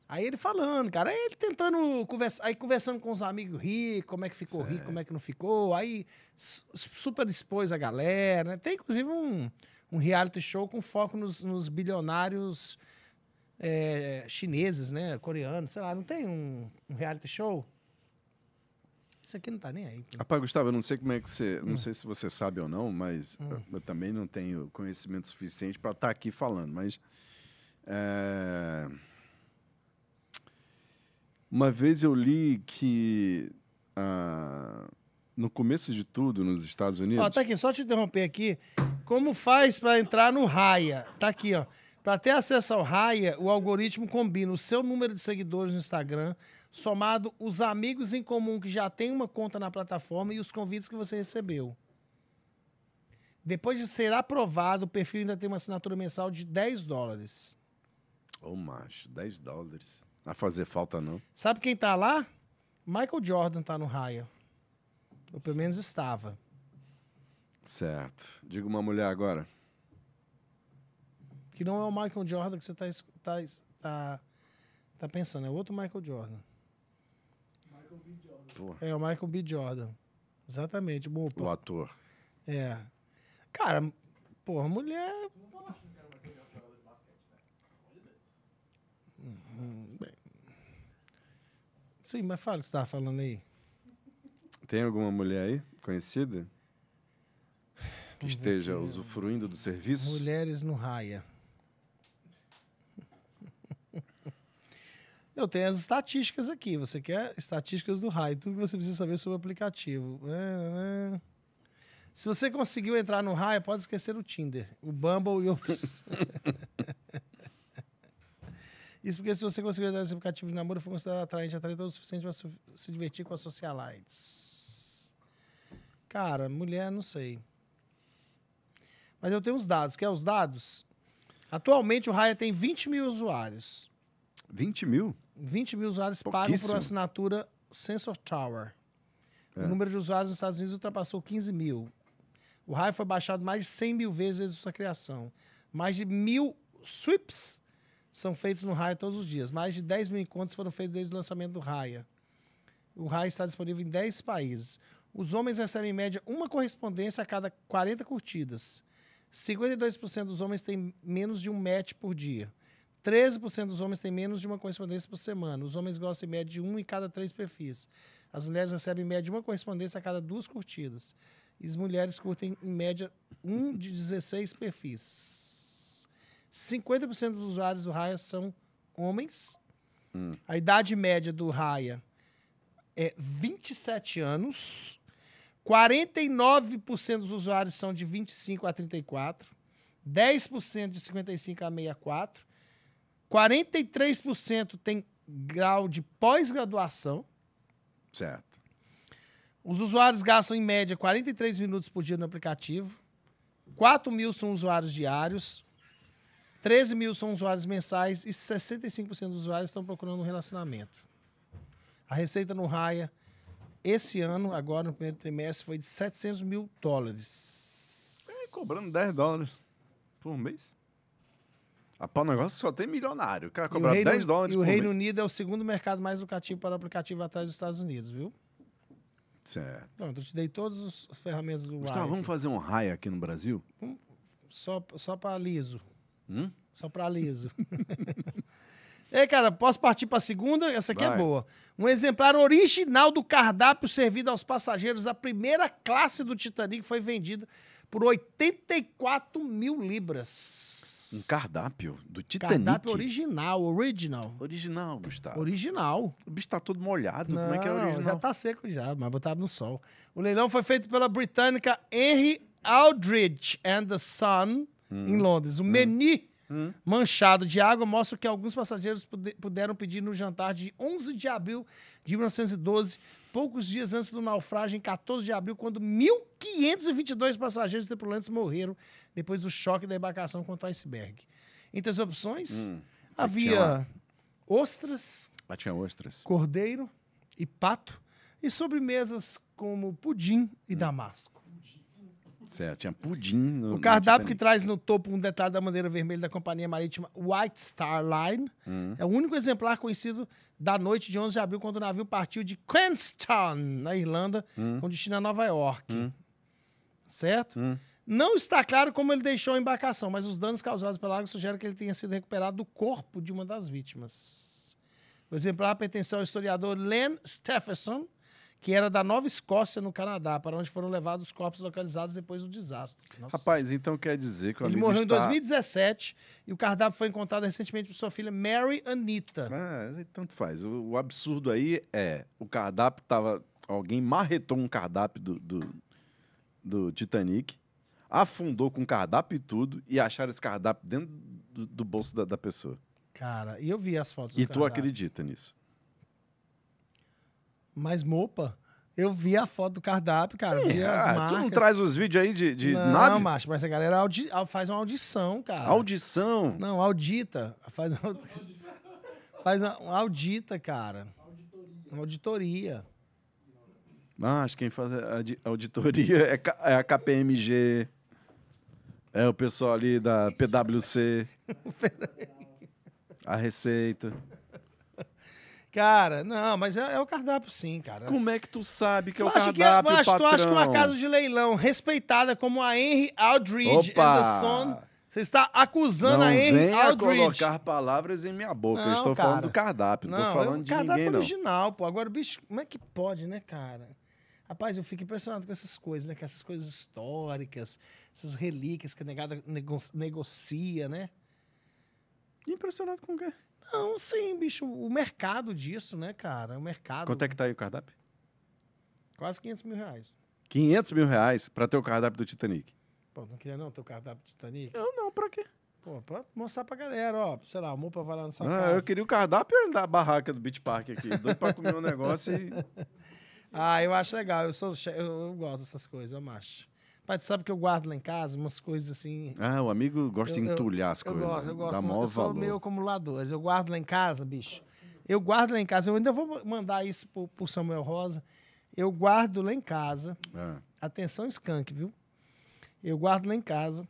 Aí ele falando, cara, aí ele tentando conversar, aí conversando com os amigos ricos, como é que ficou certo. rico, como é que não ficou, aí super expôs a galera, né? Tem inclusive um, um reality show com foco nos, nos bilionários é, chineses, né, coreanos, sei lá, não tem um, um reality show? isso aqui não tá nem aí. Rapaz, Gustavo, eu não sei como é que você. Não hum. sei se você sabe ou não, mas hum. eu, eu, também não tenho conhecimento suficiente para estar tá aqui falando, mas. É... Uma vez eu li que ah, no começo de tudo nos Estados Unidos. Ó, tá aqui, só te interromper aqui. Como faz para entrar no Raia? Tá aqui, ó. Para ter acesso ao Raia, o algoritmo combina o seu número de seguidores no Instagram somado os amigos em comum que já tem uma conta na plataforma e os convites que você recebeu. Depois de ser aprovado, o perfil ainda tem uma assinatura mensal de 10 dólares. Ô, macho, 10 dólares. Não vai fazer falta, não. Sabe quem tá lá? Michael Jordan tá no raio. Ou pelo menos estava. Certo. Diga uma mulher agora. Que não é o Michael Jordan que você tá, tá, tá, tá pensando, é outro Michael Jordan ator. É, o Michael B. Jordan. Exatamente. Bom, o ator. É. Cara, porra, mulher. Uhum, basquete, né? Sim, mas fala o que você tava falando aí. Tem alguma mulher aí conhecida que esteja usufruindo do serviço? Mulheres no raia. Eu tenho as estatísticas aqui. Você quer estatísticas do raio, tudo que você precisa saber sobre o aplicativo. É, é, é. Se você conseguiu entrar no raio, pode esquecer o Tinder, o Bumble e outros. Isso porque se você conseguir entrar nesse aplicativo de namoro, foi considerado atraente, atraente o suficiente para su se divertir com as socialites. Cara, mulher, não sei. Mas eu tenho os dados. Quer os dados? Atualmente o Raia tem 20 mil usuários. 20 mil? 20 mil usuários pagam por assinatura Sensor Tower. É. O número de usuários nos Estados Unidos ultrapassou 15 mil. O raio foi baixado mais de 100 mil vezes desde sua criação. Mais de mil sweeps são feitos no raio todos os dias. Mais de 10 mil encontros foram feitos desde o lançamento do raio. O raio está disponível em 10 países. Os homens recebem em média uma correspondência a cada 40 curtidas. 52% dos homens têm menos de um match por dia. 13% dos homens têm menos de uma correspondência por semana. Os homens gostam em média de um em cada três perfis. As mulheres recebem em média uma correspondência a cada duas curtidas. E as mulheres curtem em média um de 16 perfis. 50% dos usuários do Raya são homens. Hum. A idade média do Raya é 27 anos. 49% dos usuários são de 25 a 34. 10% de 55 a 64 43% tem grau de pós-graduação. Certo. Os usuários gastam, em média, 43 minutos por dia no aplicativo. 4 mil são usuários diários. 13 mil são usuários mensais e 65% dos usuários estão procurando um relacionamento. A receita no Raia, esse ano, agora no primeiro trimestre, foi de 700 mil dólares. É, cobrando 10 dólares por mês? Ah, negócio só tem milionário. O cara cobra 10 dólares e por mês. E o Reino mês. Unido é o segundo mercado mais lucrativo para aplicativo atrás dos Estados Unidos, viu? Certo. Então, eu te dei todas as ferramentas do Gustavo, vamos fazer um raio aqui no Brasil? Um, só só para liso. Hum? Só para liso. Ei, cara, posso partir para a segunda? Essa aqui é Vai. é boa. Um exemplar original do cardápio servido aos passageiros da primeira classe do Titanic foi vendido por 84 mil libras. Um cardápio do Titanic. Cardápio original, original. Original, Gustavo. Tá. Original. O bicho tá todo molhado, não, como é que é original? Já tá seco já, mas botaram no sol. O leilão foi feito pela britânica Henry Aldridge and the Sun, hum. em Londres. O hum. menu Hum. manchado de água mostra que alguns passageiros puderam pedir no jantar de 11 de abril de 1912, poucos dias antes do naufrágio, em 14 de abril, quando 1.522 passageiros tripulantes morreram depois do choque da embarcação contra o iceberg. Entre as opções, hum, havia ostras, lá tinha ostras, cordeiro e pato, e sobremesas como pudim e hum. damasco. Certo, tinha pudim. No, o cardápio que traz no topo um detalhe da bandeira vermelha da companhia marítima White Star Line hum. é o único exemplar conhecido da noite de 11 de abril, quando o navio partiu de Queenstown, na Irlanda, hum. com destino a Nova York. Hum. Certo? Hum. Não está claro como ele deixou a embarcação, mas os danos causados pela água sugerem que ele tenha sido recuperado do corpo de uma das vítimas. O exemplar pertence ao historiador Len Stephenson, que era da Nova Escócia, no Canadá, para onde foram levados os corpos localizados depois do desastre. Nossa. Rapaz, então quer dizer que o Ele morreu está... em 2017 e o cardápio foi encontrado recentemente por sua filha Mary Anita. Ah, é, tanto faz. O, o absurdo aí é o cardápio estava. Alguém marretou um cardápio do, do, do Titanic afundou com cardápio e tudo e acharam esse cardápio dentro do, do bolso da, da, pessoa. Cara, e eu vi as fotos. E tu cardápio. acredita nisso? Mas, mopa, eu vi a foto do cardápio, cara. Sim, vi as ah, marcas. Tu não traz os vídeos aí de, de não, nave? Não, macho, mas a galera audi, faz uma audição, cara. Audição? Não, audita. Faz uma, faz uma, uma audita, cara. Auditoria. Uma auditoria. Ah, acho que quem faz a auditoria é, é a KPMG. É o pessoal ali da PWC. a receita. Cara, não, mas é, é, o cardápio sim, cara. Como é que tu sabe que é eu é o cardápio, que, mas patrão? Tu acha que é uma casa de leilão respeitada como a Henry Aldridge Opa! Anderson... Você está acusando não a Henry Aldridge. Não colocar palavras em minha boca. Não, eu estou cara. falando do cardápio, não estou falando é de cardápio ninguém, não. cardápio original, pô. Agora, bicho, como é que pode, né, cara? Rapaz, eu fico impressionado com essas coisas, né? Com essas coisas históricas essas relíquias que a negada nego negocia, né? Impressionado com o quê? Não, sim, bicho, o mercado disso, né, cara? O mercado. Quanto é que tá aí o cardápio? Quase 500 mil reais. 500 mil reais pra ter o cardápio do Titanic? Pô, não queria não ter o cardápio do Titanic? Eu não, pra quê? Pô, pra mostrar pra galera, ó, sei lá, almoço vai lá na sua ah, casa. Eu queria o cardápio da barraca do Beach Park aqui, doido pra comer um negócio e... Ah, eu acho legal, eu, sou, eu, eu gosto dessas coisas, eu macho. Pai, tu sabe que eu guardo lá em casa umas coisas assim. Ah, o amigo gosta eu, de entulhar eu, as coisas. Eu gosto, eu gosto. Dá maior eu sou valor. meio acumulador. Eu guardo lá em casa, bicho. Eu guardo lá em casa. Eu ainda vou mandar isso pro, pro Samuel Rosa. Eu guardo lá em casa. É. Atenção, skunk, viu? Eu guardo lá em casa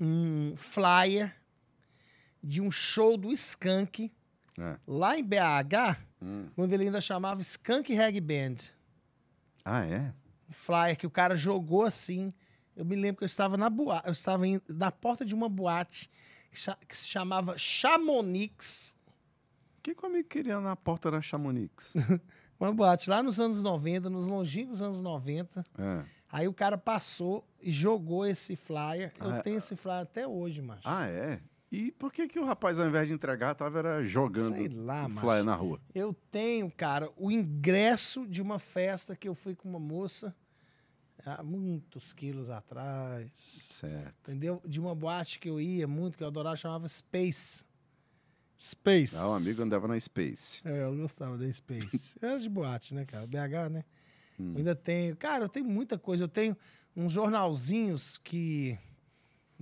um flyer de um show do skunk é. Ah. lá em BH, hum. quando ele ainda chamava Skunk Reg Band. Ah, é? um flyer que o cara jogou assim. Eu me lembro que eu estava na boate, eu estava na porta de uma boate que se chamava Chamonix. O que, que o amigo queria na porta da Chamonix? uma boate lá nos anos 90, nos longínquos anos 90. É. Aí o cara passou e jogou esse flyer. Ah, eu é. tenho esse flyer até hoje, macho. Ah, é? E por que, que o rapaz, ao invés de entregar, tava era jogando Sei lá, flyer na rua? Eu tenho, cara, o ingresso de uma festa que eu fui com uma moça há muitos quilos atrás. Certo. Entendeu? De uma boate que eu ia muito, que eu adorava, chamava Space. Space. Ah, um amigo andava na Space. É, eu gostava da Space. eu era de boate, né, cara? BH, né? Hum. ainda tenho. Cara, eu tenho muita coisa. Eu tenho uns jornalzinhos que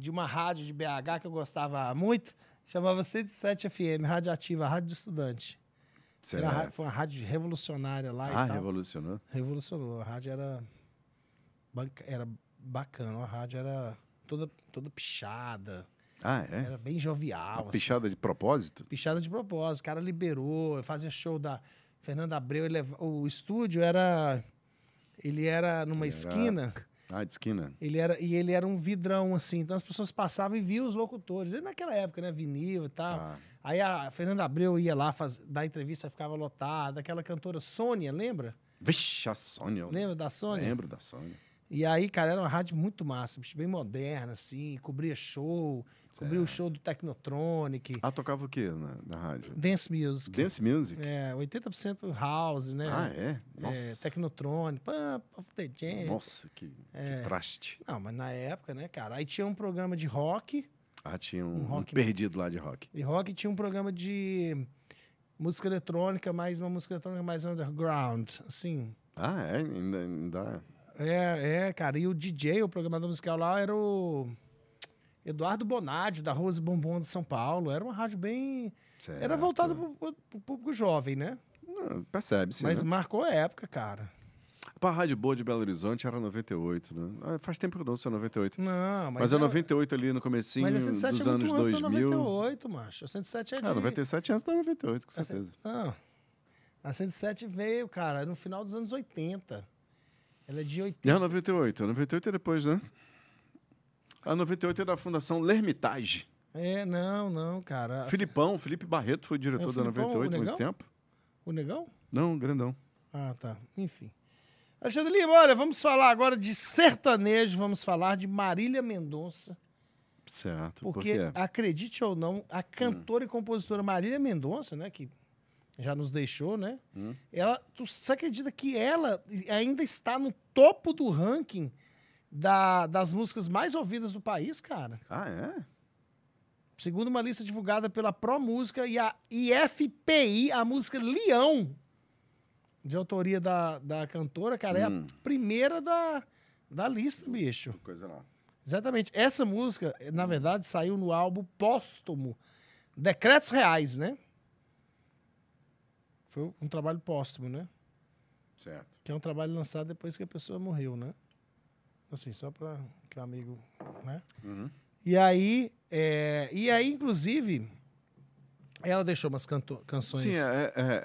de uma rádio de BH que eu gostava muito, chamava 107 FM, Ativa Rádio de Estudante. Era, é foi uma rádio revolucionária lá ah, e tal. revolucionou? Revolucionou. A rádio era, era bacana, a rádio era toda, toda pichada. Ah, é? Era bem jovial. Uma assim. pichada de propósito? Pichada de propósito. O cara liberou, fazia show da Fernanda Abreu. Ele, o estúdio era... Ele era numa era... esquina ah, de esquina. Ele era, e ele era um vidrão, assim. Então as pessoas passavam e viam os locutores. E naquela época, né? Vinil e tal. Ah. Aí a Fernanda Abreu ia lá faz, dar entrevista, ficava lotada. Aquela cantora Sônia, lembra? Vixe, a Sônia. Lembra da Sônia? Lembro da Sônia. E aí, cara, era uma rádio muito massa, bem moderna, assim, cobria show, certo. cobria o show do Technotronic. Ah, tocava o quê na, na rádio? Dance Music. Dance Music? É, 80% house, né? Ah, é? é Nossa. É, Technotronic, Pump of the Jam. Nossa, que, é. que traste. Não, mas na época, né, cara? Aí tinha um programa de rock. Ah, tinha um, um rock um perdido lá de rock. E rock tinha um programa de música eletrônica, mais uma música eletrônica mais underground, assim. Ah, é? Ainda, ainda é, é, cara. E o DJ, o programador musical lá, era o Eduardo Bonadio, da Rose Bombom de São Paulo. Era uma rádio bem. Certo. Era voltada pro, o público jovem, né? Ah, percebe-se. Mas né? marcou a época, cara. Pra Rádio Boa de Belo Horizonte era 98, né? Ah, faz tempo que eu não sou 98. Não, mas. Mas é, 98 ali no comecinho mas a 107 dos é anos muito 2000. 98, macho. A 107 é ah, de. Ah, 97 é antes da 98, com certeza. A A 107 veio, cara, no final dos anos 80. Ela é de 80. Não, 98. A 98 é depois, né? Ah, a 98 é da Fundação Lermitage. É, não, não, cara. Assim, Filipão, Felipe Barreto foi diretor é, da 98 há muito tempo. O Negão? Não, o Grandão. Ah, tá. Enfim. Alexandre Lima, olha, vamos falar agora de sertanejo, vamos falar de Marília Mendonça. Certo. Porque, por acredite ou não, a cantora hum. e compositora Marília Mendonça, né, que já nos deixou, né? Hum. Ela, tu, você acredita que ela ainda está no topo do ranking da, das músicas mais ouvidas do país, cara? Ah, é? Segundo uma lista divulgada pela Pro Música e a IFPI, a música Leão, de autoria da, da cantora, cara, hum. é a hum. primeira da, da lista, bicho. Coisa lá. Exatamente. Essa música, na verdade, saiu no álbum póstumo Decretos Reais, né? Foi um trabalho póstumo, né? Certo. Que é um trabalho lançado depois que a pessoa morreu, né? Assim, só para que o amigo, né? Uhum. E aí, é, e aí, inclusive, ela deixou umas canto, canções. Sim, é, é, é,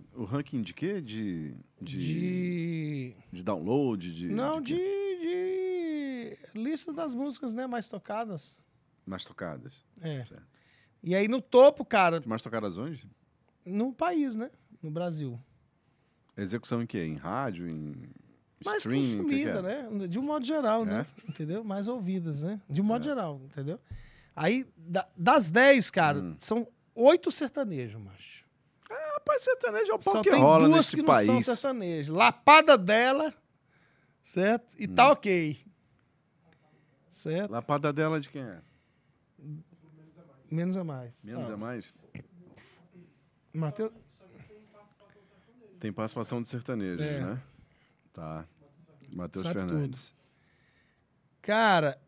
é o ranking de quê? De. De. De, de download? De, Não, de, de, de, Lista das músicas, né? Mais tocadas. Mais tocadas. É. Certo. E aí no topo, cara. Mais tocadas onde? No país, né? no Brasil. Execução em quê? Em rádio? Em mais streaming? consumida, que que é? né? De um modo geral, né? é? né? Entendeu? Mais ouvidas, né? De um modo é. geral, entendeu? Aí, da, das 10, cara, hum. são oito sertanejos, macho. Ah, rapaz, sertanejo é o pau Só que tem rola duas nesse que país. não são sertanejos. Lapada dela, certo? E tá hum. tá ok. Certo? Lapada dela de quem é? Menos a é mais. Menos é ah. a mais? Matheus... Tem participação de sertanejos, é. né? Tá. Matheus Fernandes. Tudo. Cara,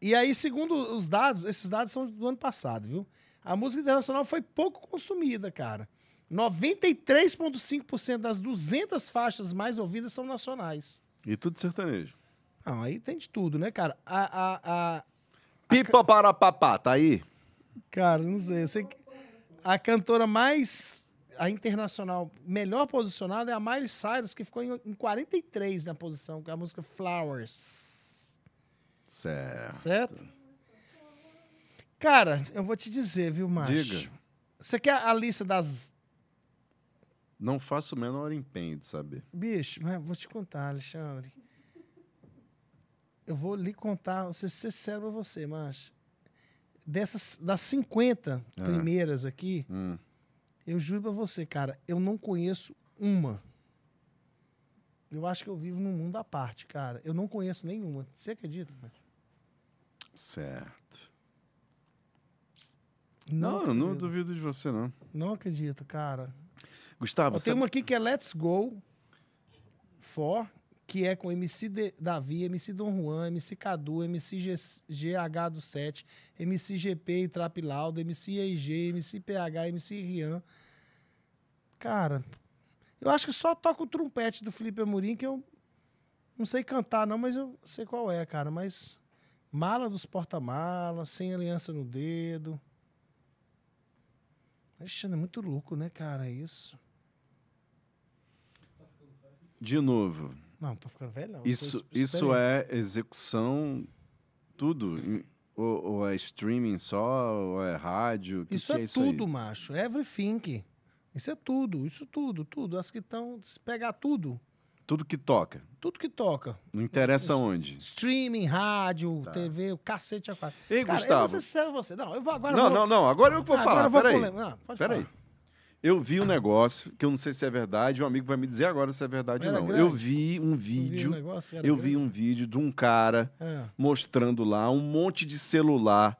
e aí, segundo os dados, esses dados são do ano passado, viu? A música internacional foi pouco consumida, cara. 93,5% das 200 faixas mais ouvidas são nacionais. E tudo sertanejo. Não, aí tem de tudo, né, cara? A, a, a, Pipa a... para papá, tá aí? Cara, não sei. Eu sei que a cantora mais a internacional melhor posicionada é a Miley Cyrus, que ficou em, em 43 na posição, com é a música Flowers. Certo. Certo? Cara, eu vou te dizer, viu, Márcio? Diga. Você quer a lista das. Não faço o menor empenho de saber. Bicho, mas vou te contar, Alexandre. Eu vou lhe contar, vou ser sincero pra você, Márcio. Dessas, das 50 ah. primeiras aqui, hum. Eu juro pra você, cara, eu não conheço uma. Eu acho que eu vivo num mundo à parte, cara. Eu não conheço nenhuma. Você acredita, mas... Certo. Não, não, não, duvido de você, não. Não acredito, cara. Gustavo, Tem uma aqui que é Let's Go for que é com MC De Davi, MC Don Juan, MC Cadu, MC G GH do 7, MC GP e Trap Lauda, MC EG, MC PH, MC Rian. Cara, eu acho que só toca o trompete do Felipe Amorim, que eu não sei cantar não, mas eu sei qual é, cara, mas... Mala dos porta-malas, sem aliança no dedo. Alexandre, é muito louco, né, cara? Isso. De novo, não, tô ficando velho. Não. Isso, isso é execução, tudo. Ou, ou, é streaming só, ou é rádio. Que isso que é, é isso tudo, aí? macho. Everything. Isso é tudo, isso tudo, tudo. As que estão. Se pegar tudo. Tudo que toca. Tudo que toca. Não interessa isso, onde. Streaming, rádio, tá. TV, o cacete a é quatro. Ei, Cara, Gustavo. Eu vou ser sincero você. Não, eu vou agora. Não, vou... não, não. Agora eu que vou ah, falar. Agora eu vou Pera aí. Não, pode Pera falar. Aí. Eu vi um negócio, que eu não sei se é verdade, um amigo vai me dizer agora se é verdade ou não. Grande. Eu vi um vídeo. um negócio, eu grande. vi um vídeo de um cara é. mostrando lá um monte de celular,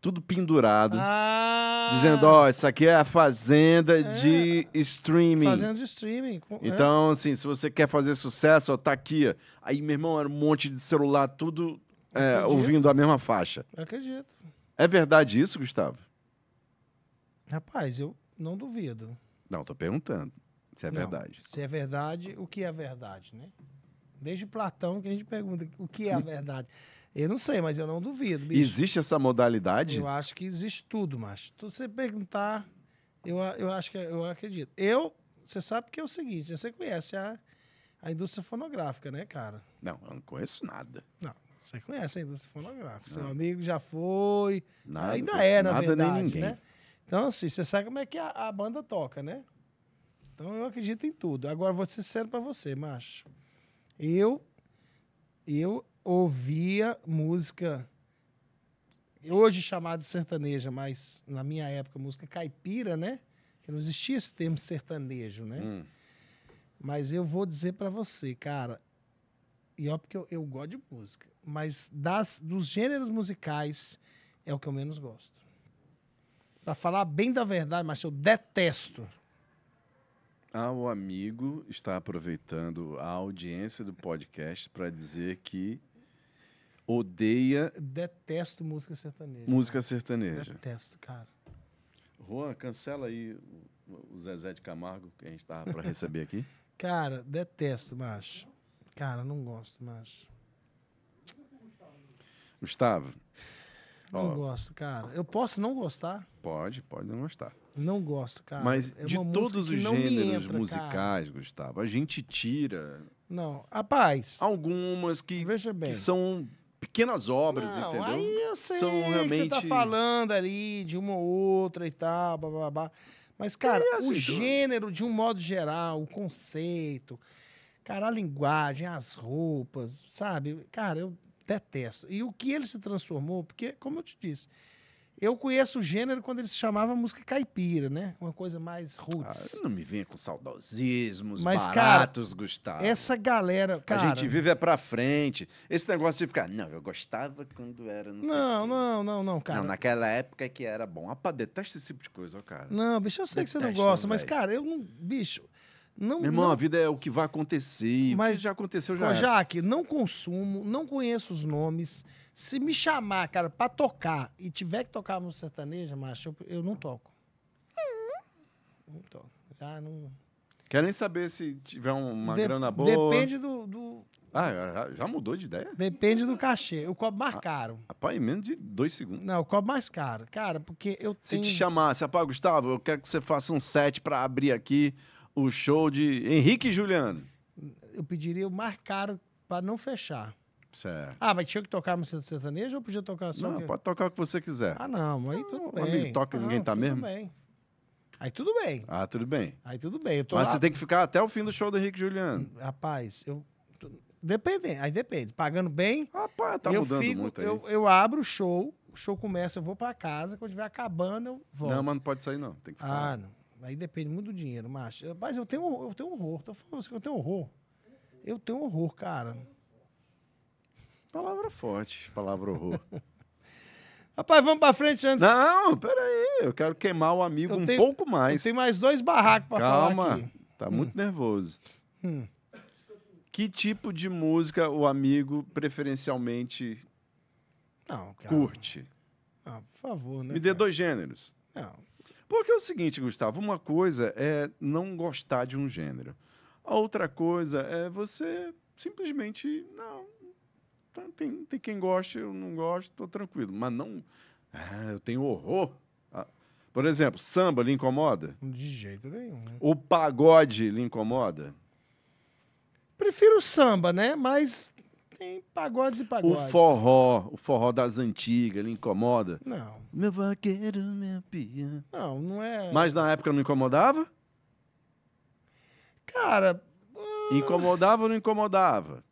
tudo pendurado. Ah. Dizendo, ó, oh, isso aqui é a fazenda é. de streaming. Fazenda de streaming. É. Então, assim, se você quer fazer sucesso, ó, tá aqui. Ó. Aí, meu irmão, era um monte de celular, tudo é, ouvindo a mesma faixa. Eu acredito. É verdade isso, Gustavo? Rapaz, eu não duvido. Não, estou perguntando se é Não, verdade. Se é verdade, o que é verdade, né? Desde Platão que a gente pergunta o que é a verdade. Eu não sei, mas eu não duvido. Bicho. Existe essa modalidade? Eu acho que existe tudo, mas se você perguntar, eu, eu acho que eu acredito. Eu, você sabe que é o seguinte, você conhece a, a indústria fonográfica, né, cara? Não, eu não conheço nada. Não, você conhece a indústria fonográfica. Não. Seu amigo já foi. Nada, ainda é, na nada verdade, nem ninguém. né? Então, assim, você sabe como é que a, a banda toca, né? Então, eu acredito em tudo. Agora, vou ser sincero para você, macho. Eu, eu ouvia música, hoje chamada sertaneja, mas na minha época, música caipira, né? Que não existia esse termo sertanejo, né? Hum. Mas eu vou dizer para você, cara, e ó, porque eu, eu gosto de música, mas das, dos gêneros musicais é o que eu menos gosto para falar bem da verdade, mas eu detesto. Ah, o amigo está aproveitando a audiência do podcast para dizer que odeia. Detesto música sertaneja. Música sertaneja. Detesto, cara. Juan, cancela aí o Zezé de Camargo, que a gente estava para receber aqui. cara, detesto, macho. Cara, não gosto, macho. Gustavo. Não gosto, cara. Eu posso não gostar? Pode, pode não gostar. Não gosto, cara. Mas é de todos os gêneros entra, musicais, cara. Gustavo, a gente tira. Não, rapaz. Algumas que, que são pequenas obras, não, entendeu? Aí eu sei são realmente... você tá falando ali de uma ou outra e tal, blá, blá, blá. Mas, cara, é assim, o gênero, de um modo geral, o conceito, cara, a linguagem, as roupas, sabe? Cara, eu detesto. E o que ele se transformou, porque, como eu te disse, eu conheço o gênero quando ele se chamava música caipira, né? Uma coisa mais roots. Ah, não me venha com saudosismos Mas, baratos, cara, Gustavo. Essa galera, cara... A gente vive é pra frente. Esse negócio de ficar, não, eu gostava quando era... Não, não, não, não, não, cara. Não, naquela época é que era bom. Ah, detesto esse tipo de coisa, ó, cara. Não, bicho, eu sei detesto, que você não gosta, não, mas, cara, eu não... Bicho, não, Meu irmão, não... a vida é o que vai acontecer. Mas já aconteceu já. Jaque, não consumo, não conheço os nomes. Se me chamar, cara, pra tocar e tiver que tocar música sertaneja, macho, eu, eu não toco. Uhum. Não toco. Já não. Querem saber se tiver uma de grana boa? Depende do. do... Ah, já, já, mudou de ideia? Depende do cachê. Eu cobro mais ah, caro. Rapaz, menos de dois segundos. Não, eu cobro mais caro. Cara, porque eu se tenho. Se te chamasse, rapaz, Gustavo, eu quero que você faça um set pra abrir aqui o show de Henrique e Juliano. Eu pediria o mais caro para não fechar. Certo. Ah, mas tinha que tocar música sertaneja ou podia tocar só? Não, que... pode tocar o que você quiser. Ah, não, aí tudo bem. Amigo, toca, não, ninguém ah, tá tudo mesmo? Bem. Aí tudo bem. Ah, tudo bem. Aí tudo bem. mas lá... você tem que ficar até o fim do show do Henrique e Juliano. Rapaz, eu. Depende, aí depende. Pagando bem. Rapaz, tá eu mudando fico, muito aí. Eu, eu abro o show, o show começa, eu vou para casa, quando estiver acabando, eu volto. Não, mas não pode sair, não. Tem que ficar. Ah, não. Aí depende muito do dinheiro, mas. Mas eu tenho, eu tenho horror. Tô falando assim que eu tenho horror. Eu tenho horror, cara. Palavra forte, palavra horror. Rapaz, vamos pra frente antes. Não, peraí. Eu quero queimar o amigo eu um tenho, pouco mais. Tem mais dois barracos pra Calma, falar Tá hum. muito nervoso. Hum. Que tipo de música o amigo preferencialmente Não, curte? Ah, por favor, né? Me dê dois gêneros. Não. Porque é o seguinte, Gustavo, uma coisa é não gostar de um gênero. A outra coisa é você simplesmente não tem, tem quem goste, eu não gosto, tô tranquilo, mas não ah, eu tenho horror. Ah, por exemplo, samba lhe incomoda? De jeito nenhum. Né? O pagode lhe incomoda? Prefiro samba, né? Mas tem pagodes e pagodes. O forró, o forró das antigas, ele incomoda? Não. Meu vaqueiro, minha pia. Não, não é. Mas na época não incomodava? Cara. Uh... Incomodava ou não incomodava?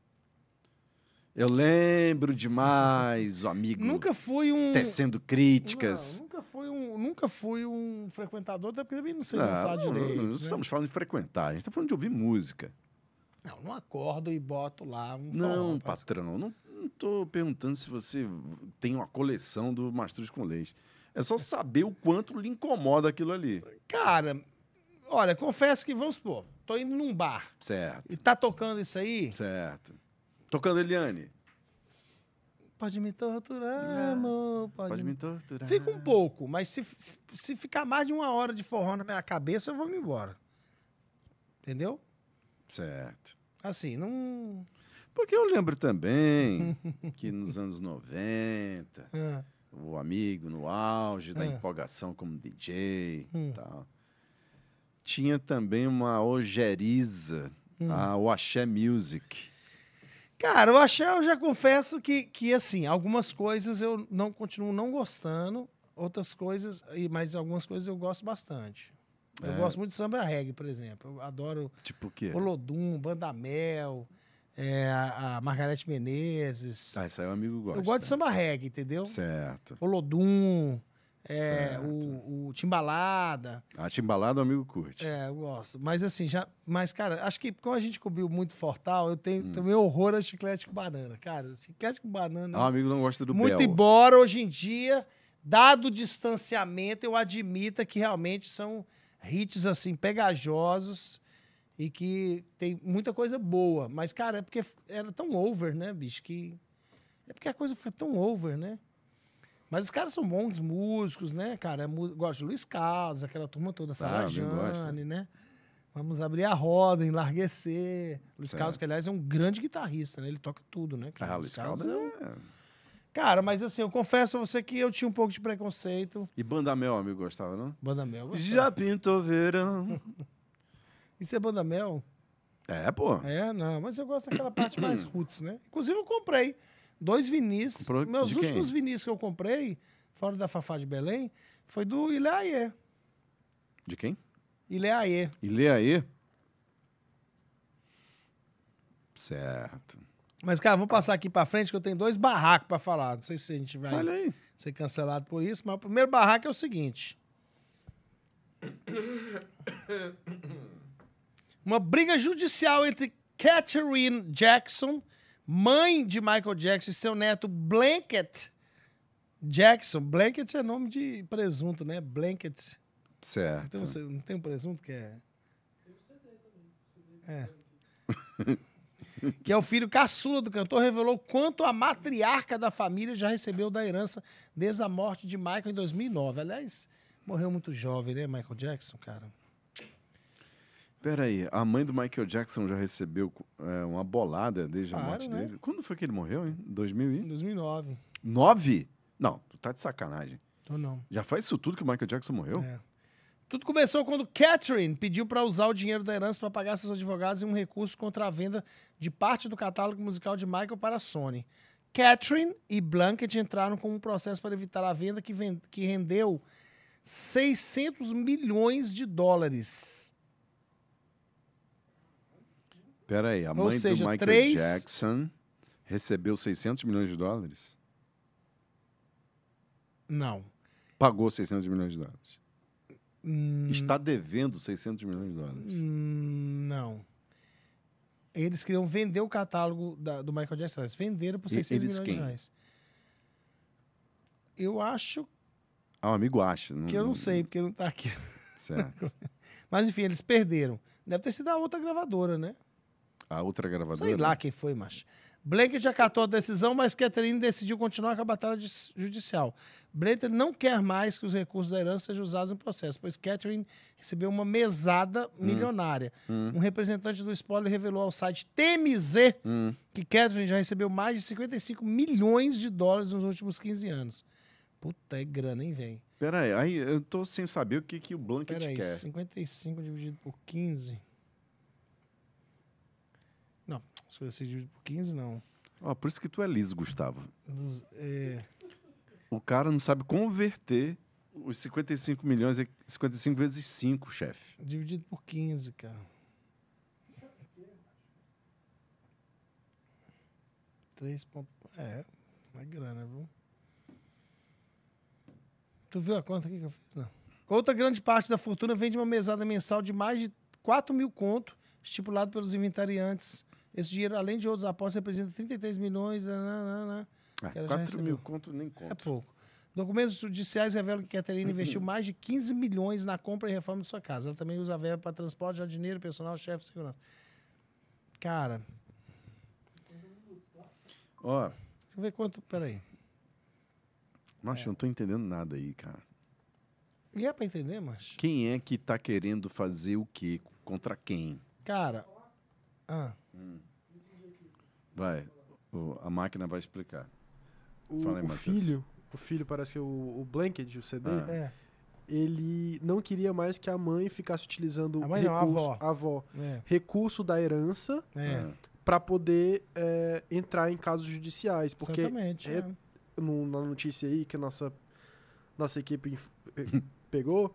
Eu lembro demais, o amigo. Nunca fui um. Tecendo críticas. Não, nunca fui um, nunca fui um frequentador, até porque também não sei não, dançar não, direito. Não, né? estamos falando de frequentar, a gente está falando de ouvir música. Não, não acordo e boto lá um Não, forró, patrão, não, não tô perguntando se você tem uma coleção do Mastruz com Leite. É só saber o quanto lhe incomoda aquilo ali. Cara, olha, confesso que, vamos supor, tô indo num bar. Certo. E tá tocando isso aí. Certo. Tocando Eliane. Pode me torturar, é. amor. Pode, pode me... me torturar. Fica um pouco, mas se, se ficar mais de uma hora de forró na minha cabeça, eu vou me embora. Entendeu? Certo. Assim, não. Porque eu lembro também que nos anos 90, ah. o amigo no auge da ah. empolgação como DJ hum. e tal, tinha também uma ojeriza, hum. a Oaxé Music. Cara, o Axé, eu já confesso que, que, assim, algumas coisas eu não continuo não gostando, outras coisas, mas algumas coisas eu gosto bastante. Eu é. gosto muito de samba reggae, por exemplo. Eu adoro tipo o quê? Olodum, Bandamel, é, a, margareth Margarete Menezes. Ah, isso aí o é amigo gosta. Eu gosto de samba reggae, entendeu? Certo. Olodum, é, o, o, Timbalada. A ah, Timbalada o amigo curte. É, eu gosto. Mas assim, já. Mas, cara, acho que como a gente cobriu muito Fortal, eu tenho hum. também horror a chiclete com banana. Cara, chiclete com banana. Ah, o amigo não gosta do Muito embora hoje em dia, dado o distanciamento, eu admita que realmente são hits assim pegajosos e que tem muita coisa boa. Mas, cara, é porque era tão over, né, bicho? Que... É porque a coisa foi tão over, né? Mas os caras são bons músicos, né, cara? É gosto de Luiz Carlos, aquela turma toda, ah, Sarah ah, Jane, né? Vamos abrir a roda, enlarguecer. Luiz é. Carlos, que aliás é um grande guitarrista, né? Ele toca tudo, né? Cara? Ah, Luiz, Luiz Carlos, Carlos é... é... Cara, mas assim, eu confesso a você que eu tinha um pouco de preconceito. E banda mel, amigo, gostava, não? Banda gostava. Já pintou verão. Isso é banda mel? É, pô. É, não, mas eu gosto daquela parte mais roots, né? Inclusive, eu comprei dois vinis. Comprou meus últimos quem? vinis que eu comprei, fora da Fafá de Belém, foi do Ileaê. De quem? Ileaê. Ileaê? Certo. Mas, cara, vamos tá. passar aqui pra frente que eu tenho dois barracos pra falar. Não sei se a gente vai ser cancelado por isso, mas o primeiro barraco é o seguinte. Uma briga judicial entre Catherine Jackson, mãe de Michael Jackson, e seu neto Blanket Jackson. Blanket é nome de presunto, né? Blanket. Certo. Então, não tem um presunto que é. É. que é o filho caçula do cantor, revelou quanto a matriarca da família já recebeu da herança desde a morte de Michael em 2009. Aliás, morreu muito jovem, né, Michael Jackson, cara? Peraí, a mãe do Michael Jackson já recebeu é, uma bolada desde claro, a morte né? dele. Quando foi que ele morreu, hein? 2000 e... 2009. 9? Não, tu tá de sacanagem. Tô não. Já faz isso tudo que o Michael Jackson morreu? É. Tudo começou quando Catherine pediu para usar o dinheiro da herança para pagar seus advogados em um recurso contra a venda de parte do catálogo musical de Michael para a Sony. Catherine e Blanket entraram com um processo para evitar a venda que, vend que rendeu 600 milhões de dólares. Pera aí, a mãe seja, do Michael três... Jackson recebeu 600 milhões de dólares? Não. Pagou 600 milhões de dólares. Hum. Está devendo 600 milhões de dólares. Hum, não. Eles queriam vender o catálogo da, do Michael Jackson. Eles venderam por 600 eles milhões quem? de reais. Eu acho. Ah, um amigo acha. Não, que eu não, não sei, porque não está aqui. Certo. Mas enfim, eles perderam. Deve ter sido a outra gravadora, né? A outra gravadora? Sei lá quem foi, macho. Blanket acatou a decisão, mas Catherine decidiu continuar com a batalha judicial. Blanket não quer mais que os recursos da herança sejam usados no processo, pois Catherine recebeu uma mesada hum. milionária. Hum. Um representante do spoiler revelou ao site TMZ hum. que Catherine já recebeu mais de 55 milhões de dólares nos últimos 15 anos. Puta, é grana, hein, velho? Pera aí, aí, eu tô sem saber o que, que o Blanket Pera aí, quer. 55 dividido por 15... Se fosse dividido por 15, não. Ó, por isso que tu é liso, Gustavo. Nos, é... O cara não sabe converter os 55 milhões, 55 vezes 5, chefe. Dividido por 15, cara. Três pontos. É, uma grana, viu? Tu viu a conta que eu fiz? Não. Outra grande parte da fortuna vem de uma mesada mensal de mais de 4 mil conto, estipulado pelos inventariantes esse dinheiro, além de outros apostos, representa 33 milhões. Nananana, né, né, né, ah, 4 mil conto nem conto. É pouco. Documentos judiciais revelam que Caterina investiu mais de 15 milhões na compra e reforma de sua casa. Ela também usa verba para transporte, jardineiro, personal, chefe, segurança. Cara. Ó. Deixa eu ver quanto. Peraí. Macho, é. eu não tô entendendo nada aí, cara. E é para entender, macho? Quem é que tá querendo fazer o quê? Contra quem? Cara. Ah. Hum. Vai, o, a máquina vai explicar. O, Fala aí, o filho, o filho parece que o, o Blanket, o CD, ah. é. ele não queria mais que a mãe ficasse utilizando a mãe recurso, não, a avó, a avó é. recurso da herança é. Ah. para poder é, entrar em casos judiciais, porque Exatamente, é, é, no, na notícia aí que a nossa nossa equipe eh, pegou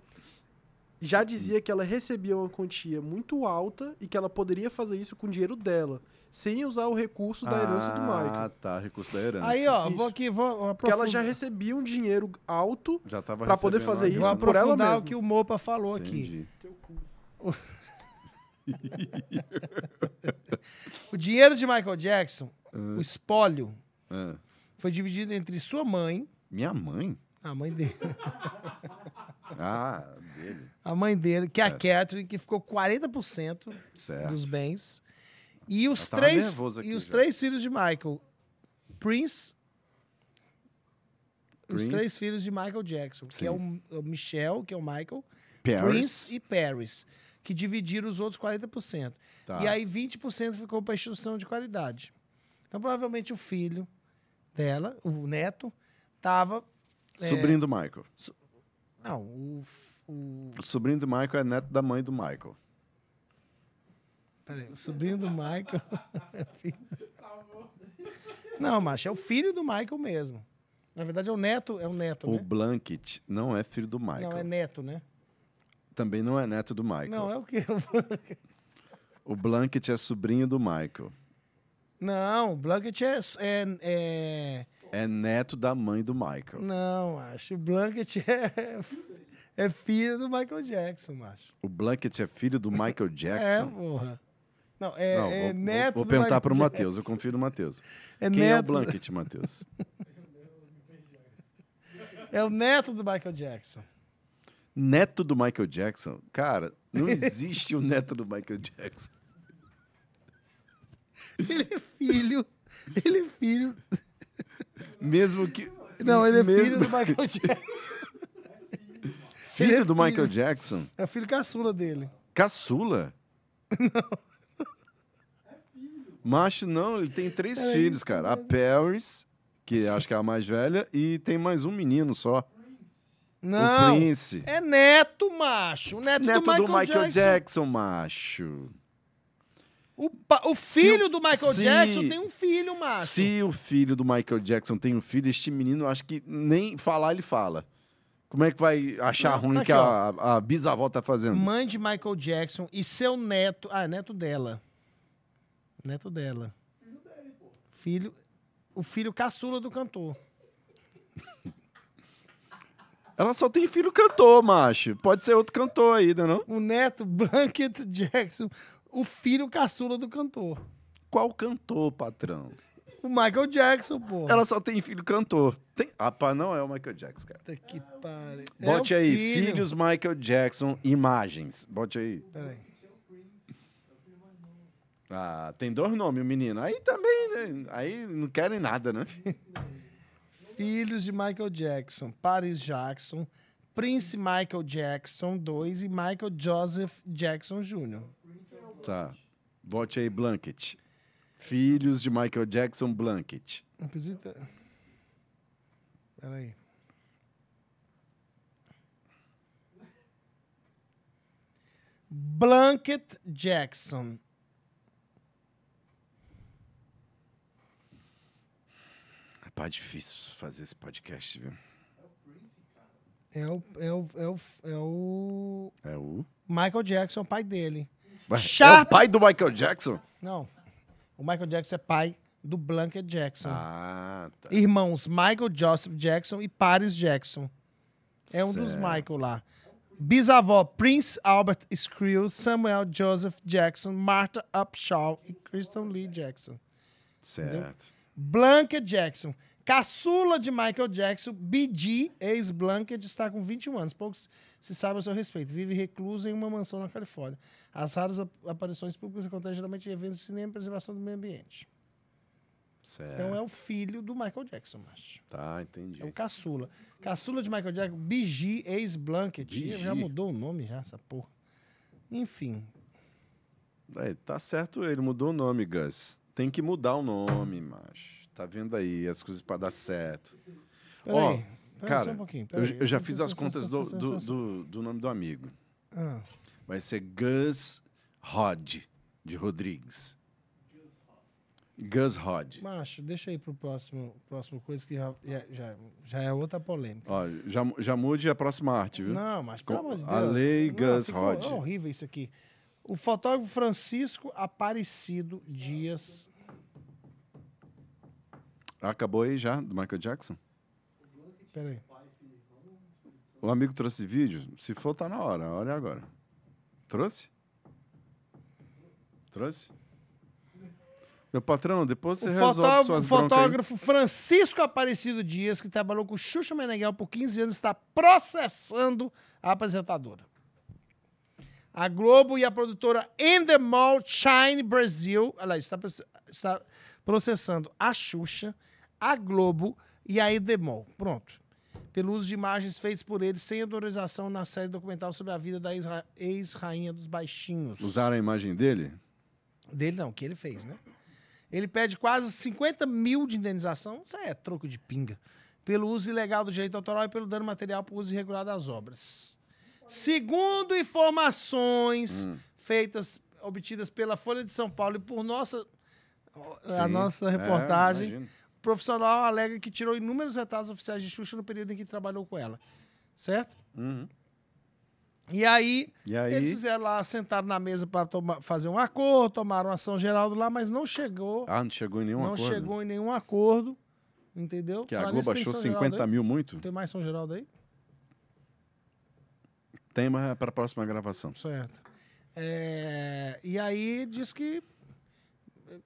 já dizia que ela recebia uma quantia muito alta e que ela poderia fazer isso com o dinheiro dela, sem usar o recurso da herança do Michael. Ah, tá, recurso da herança. Aí, ó, isso. vou aqui, vou aprofundar. Porque ela já recebia um dinheiro alto para poder fazer isso vou por ela mesma. o que o Mopa falou Entendi. aqui. o dinheiro de Michael Jackson, uh, o espólio, uh. foi dividido entre sua mãe... Minha mãe? A mãe dele. Ah, dele. A mãe dele, que é, é a Catherine, que ficou 40% certo. dos bens. E os, três, e os já. três filhos de Michael. Prince, Prince. Os três filhos de Michael Jackson, Sim. que é o Michel, que é o Michael, Paris. Prince e Paris, que dividiram os outros 40%. Tá. E aí 20% ficou para instituição de qualidade. Então, provavelmente o filho dela, o neto, estava. É, Sobrinho é, do Michael. Não, o, o... o sobrinho do Michael é neto da mãe do Michael. Peraí, o sobrinho do Michael é filho. Não, macho, é o filho do Michael mesmo. Na verdade, é o neto, é o neto, O né? Blanket não é filho do Michael. Não, é neto, né? Também não é neto do Michael. Não, é o quê? o Blanket é sobrinho do Michael. Não, o Blanket é, é, é é neto da mãe do Michael. Não, acho O Blanket é, é filho do Michael Jackson, macho. O Blanket é filho do Michael é, Jackson? é, porra. Não, é, Não, é vou, neto Vou, vou perguntar para o Matheus, eu confio no Matheus. É Quem neto... é o Blanket, Matheus? é o neto do Michael Jackson. Neto do Michael Jackson? Cara, não existe o neto do Michael Jackson. Ele é filho. Ele é filho mesmo que. Não, ele é mesmo... filho do Michael Jackson. filho, filho é do Michael Jackson? É filho caçula dele. Caçula? Não. É filho. Macho, não, ele tem três é filhos, cara. A Paris, que acho que é a mais velha, e tem mais um menino só. Não. O Prince. É neto, macho. Neto, neto do Michael, do Michael Jackson. Jackson, macho. O, o filho o, do Michael se, Jackson tem um filho, Márcio. Se o filho do Michael Jackson tem um filho, este menino, acho que nem falar ele fala. Como é que vai achar Não, tá ruim tá aqui, que a, a, bisavó tá fazendo? Mãe de Michael Jackson e seu neto. Ah, é neto dela. Neto dela. Filho dele, pô. Filho. O filho caçula do cantor. Ela só tem filho cantor, macho. Pode ser outro cantor aí, né, não O neto Blanket Jackson, o filho caçula do cantor. Qual cantor, patrão? O Michael Jackson, pô. Ela só tem filho cantor. Tem... Rapaz, ah, não é o Michael Jackson, cara. Puta que pare. É Bote é aí, filho. filhos Michael Jackson, imagens. Bote aí. Peraí. Ah, tem dois nomes, o menino. Aí também, né? Aí não querem nada, né? filhos de Michael Jackson. Paris Jackson, Prince Michael Jackson II e Michael Joseph Jackson Jr. Tá. Vote aí, Blanket. Filhos de Michael Jackson, Blanket. Peraí. Blanket Jackson. Rapaz, é difícil fazer esse podcast, viu? É o, é o, é o, é o. É o. Michael Jackson, é o pai dele. Sharp... É o pai do Michael Jackson? Não. O Michael Jackson é pai do Blanket Jackson. Ah, tá. Irmãos Michael Joseph Jackson e Paris Jackson. É um certo. dos Michael lá. Bisavó Prince Albert Screw, Samuel Joseph Jackson, Martha Upshaw e Kristen Lee Jackson. Certo. Entendeu? Blanket Jackson. Caçula de Michael Jackson, BG, ex-Blanket, está com 21 anos. Poucos se sabem a seu respeito. Vive recluso em uma mansão na Califórnia. As raras aparições públicas acontecem geralmente em eventos de cinema e preservação do meio ambiente. Certo. Então é o filho do Michael Jackson, macho. Tá, entendi. É o caçula. Caçula de Michael Jackson, BG, ex-Blanket. Já mudou o nome, já, essa porra. Enfim. É, tá certo ele, mudou o nome, Gus. Tem que mudar o nome, macho. Tá vendo aí as coisas para dar certo. Ó, oh, cara, um eu, eu, já fiz as contas do, do, do, do nome do amigo. Ah. Vai ser Gus Rod, de Rodrigues. Gus Rod. Macho, deixa aí pro próximo, próximo coisa que já, já, já é outra polêmica. Ó, já, já mude a próxima arte, viu? Não, mas pelo amor de Deus. A lei Gus Rod. É horrível isso aqui. O fotógrafo Francisco Aparecido Dias Acabou aí já, do Michael Jackson? Peraí. O amigo trouxe vídeo? Se for, tá na hora. Olha agora. Trouxe? Trouxe? Meu patrão, depois você o resolve fotógrafo, fotógrafo Francisco Aparecido Dias, que trabalhou com Xuxa Meneghel por 15 anos, está processando a apresentadora. A Globo e a produtora Endemol Shine Brasil, olha está, está processando a Xuxa a Globo e a Edemol. Pronto. Pelo uso de imagens feitas por ele sem autorização na série documental sobre a vida da ex-rainha dos baixinhos. Usaram a imagem dele? Dele não, que ele fez, né? Ele pede quase 50 mil de indenização, isso é troco de pinga, pelo uso ilegal do direito autoral e pelo dano material por uso irregular das obras. Segundo informações hum. feitas, obtidas pela Folha de São Paulo e por nossa, a nossa é, reportagem, é, profissional alega que tirou inúmeros retratos oficiais de Xuxa no período em que trabalhou com ela. Certo? Uhum. E aí, e aí, eles fizeram lá, sentaram na mesa para fazer um acordo, tomaram ação Geraldo lá, mas não chegou. Ah, não chegou em nenhum não acordo? Não chegou em nenhum acordo, entendeu? Que Falei, a Globo achou 50 mil muito? Tem mais São Geraldo aí? Tem, mas é para a próxima gravação. Certo. É, e aí diz que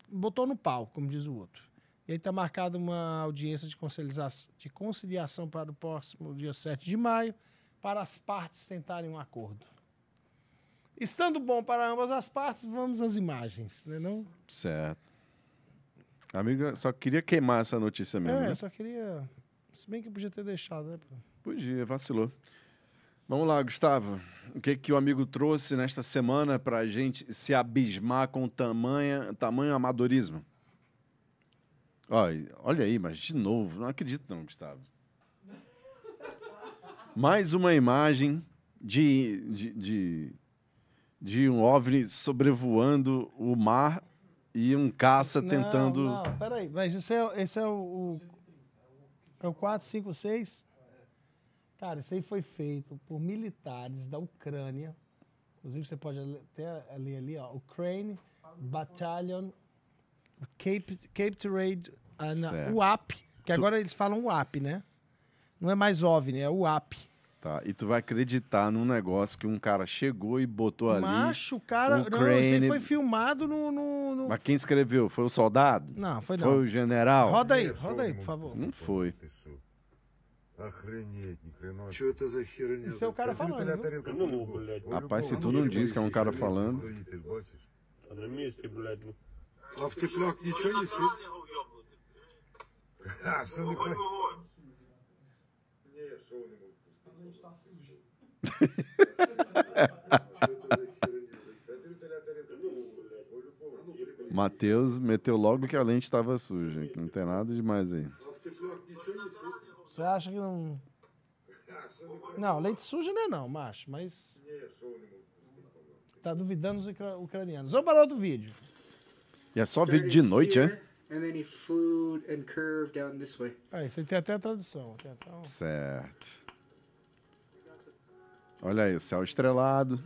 botou no pau, como diz o outro. E aí está marcada uma audiência de conciliação, de conciliação para o próximo dia 7 de maio, para as partes tentarem um acordo. Estando bom para ambas as partes, vamos às imagens, né não? Certo. Amigo, só queria queimar essa notícia mesmo. É, né? só queria. Se bem que podia ter deixado, né? Podia, vacilou. Vamos lá, Gustavo. O que, é que o amigo trouxe nesta semana para a gente se abismar com tamanha, tamanho amadorismo? Olha, olha aí, mas de novo, não acredito não, Gustavo. Mais uma imagem de, de, de, de um OVNI sobrevoando o mar e um caça não, tentando... Não, peraí, mas esse é, esse é o, o... É o 456? Cara, isso aí foi feito por militares da Ucrânia. Inclusive, você pode até ler ali, ó. Ukraine Battalion Cape, Cape Trade ah, o UAP, que tu... agora eles falam UAP, né? Não é mais OVNI, é UAP. Tá, e tu vai acreditar num negócio que um cara chegou e botou Macho, ali. Macho, cara. Um não, crane... isso aí foi filmado no, no, no, Mas quem escreveu? Foi o soldado? Não, foi não. Foi o general? Roda aí, roda aí, por favor. Não foi. Isso é o cara falando. Viu? Rapaz, se tu não diz que é um cara falando. Tá Matheus meteu logo que a lente estava suja, que não tem nada demais aí. Você acha que não. Não, lente suja não é não, macho, mas. Tá duvidando os ucranianos. Vamos para outro vídeo. E é só vídeo de noite, é? and then he flew and curved down this way. Ah, isso tem até a tradução. Tem até um... Certo. Olha aí, o céu estrelado.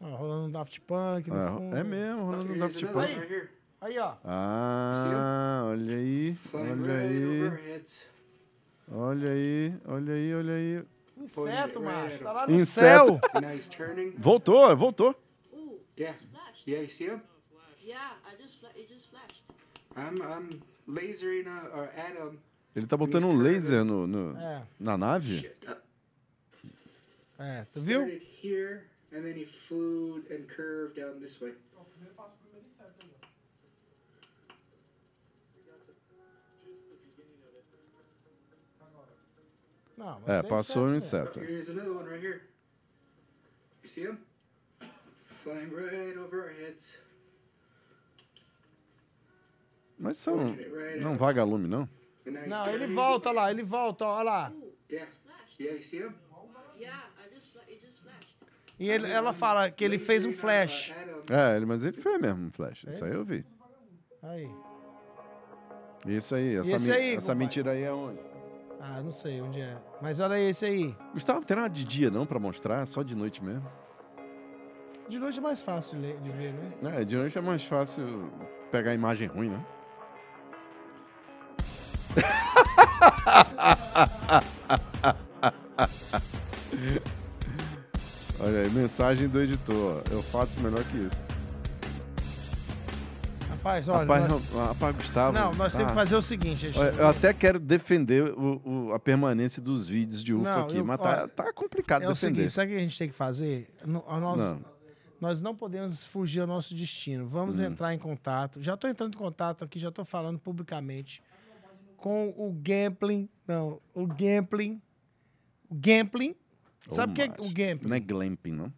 Ah, rolando um Daft Punk no ah, fundo. É mesmo, rolando um Daft Punk. Aí, aí, ó. Ah, olha aí. Olha aí. Olha aí, olha aí, olha aí. Inseto, macho. Tá lá no Inseto. céu. voltou, voltou. Yeah. Yeah, you see him? Yeah, I just, it just I'm, I'm lasering uh, or Adam. Ele tá botando um laser no, no é. na nave? Uh, é, tu viu? flew Não, é, é, passou um inseto. Here's another one right here. You see him? Flying right over our heads. Mas são hum. não vagalume, não? Não, ele volta lá, ele volta, olha lá. E ele, ela fala que ele fez um flash. É, mas ele fez mesmo um flash. Isso aí eu vi. Aí. Isso aí, essa, essa mentira aí é onde? Ah, não sei onde é. Mas olha esse aí. Gustavo, tem nada de dia não pra mostrar? Só de noite mesmo? De noite é mais fácil de, de ver, né? É, de noite é mais fácil pegar imagem ruim, né? Olha aí, mensagem do editor. Eu faço melhor que isso. Rapaz, olha. Rapaz, nós... não, ah, rapaz Gustavo. Não, nós tá. temos que fazer o seguinte, gente. Eu até quero defender o, o, a permanência dos vídeos de UFO não, aqui, eu, mas tá, olha, tá, tá, complicado é defender. É o seguinte, sabe o que a gente tem que fazer? Nós não. nós não podemos fugir ao nosso destino. Vamos hum. entrar em contato. Já estou entrando em contato aqui, já estou falando publicamente com o gambling. Não, o gambling. O gambling. sabe o que é o gambling? Não é glamping, não?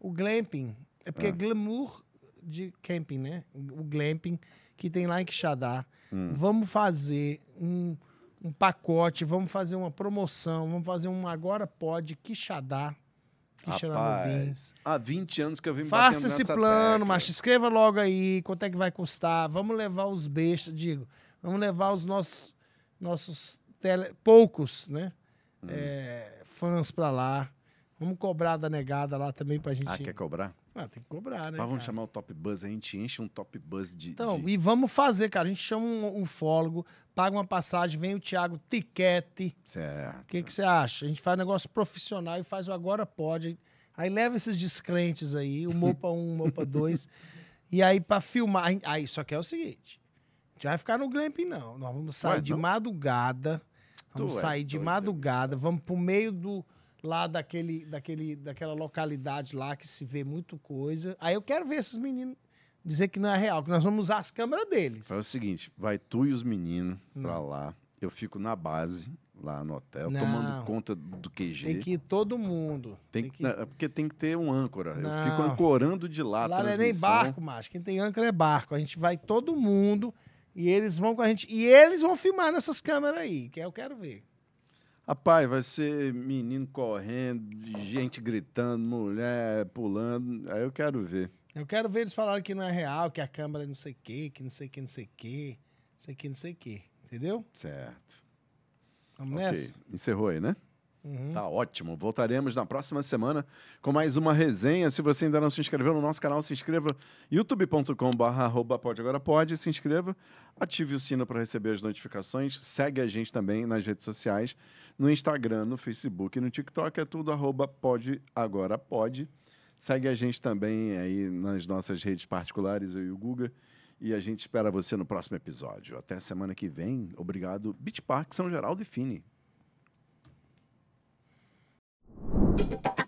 O glamping. É porque é ah. é glamour de camping, né? O glamping que tem lá em Quixadá. Hum. Vamos fazer um, um pacote, vamos fazer uma promoção, vamos fazer um Agora Pode Quixadá. Rapaz, há 20 anos que eu vim Faça esse plano, tecla. macho. Escreva logo aí quanto é que vai custar. Vamos levar os bestas, digo. Vamos levar os nossos nossos tele, poucos né, hum. é, fãs para lá. Vamos cobrar da negada lá também a gente. Ah, quer cobrar? Ah, tem que cobrar, né? Mas vamos cara? chamar o Top Buzz, a gente enche um Top Buzz de. Então, de... e vamos fazer, cara. A gente chama um ufólogo, paga uma passagem, vem o Thiago Tiquete. Certo. O que, que você acha? A gente faz um negócio profissional e faz o Agora Pode. Aí leva esses descrentes aí, o Mopa 1, o Mopa 2. e aí, para filmar. Aí, só que é o seguinte: a gente vai ficar no glamping, não. Nós vamos sair Ué, de não? madrugada. Vamos tu é sair é, de madrugada. Vamos pro meio do lá daquele, daquele, daquela localidade lá que se vê muito coisa. Aí eu quero ver esses meninos dizer que não é real, que nós vamos usar as câmeras deles. É o seguinte, vai tu e os meninos pra hum. lá. Eu fico na base, lá no hotel, não, tomando conta do QG. Tem que ir todo mundo. Tem, que, não, é porque tem que ter um âncora. Não. Eu fico ancorando de lá. Lá não é nem barco, mas quem tem âncora é barco. A gente vai todo mundo. E eles vão com a gente. E eles vão filmar nessas câmeras aí, é que eu quero ver. Rapaz, vai ser menino correndo, gente gritando, mulher pulando. Aí eu quero ver. Eu quero ver eles falarem que não é real, que a câmera é não sei o quê, que não sei o quê, não sei o quê, não sei o quê, não sei o quê. Entendeu? Certo. Vamos okay. nessa? Encerrou aí, né? Uhum. Tá ótimo. Voltaremos na próxima semana com mais uma resenha. Se você ainda não se inscreveu no nosso canal, se inscreva youtube.com.br pode agora pode, se inscreva, ative o sino para receber as notificações, segue a gente também nas redes sociais, no Instagram, no Facebook, no TikTok, é tudo arroba pode agora pode. Segue a gente também aí nas nossas redes particulares, eu e o Guga. E a gente espera você no próximo episódio. Até semana que vem. Obrigado, Beach Park, São Geraldo e Fini. Bye.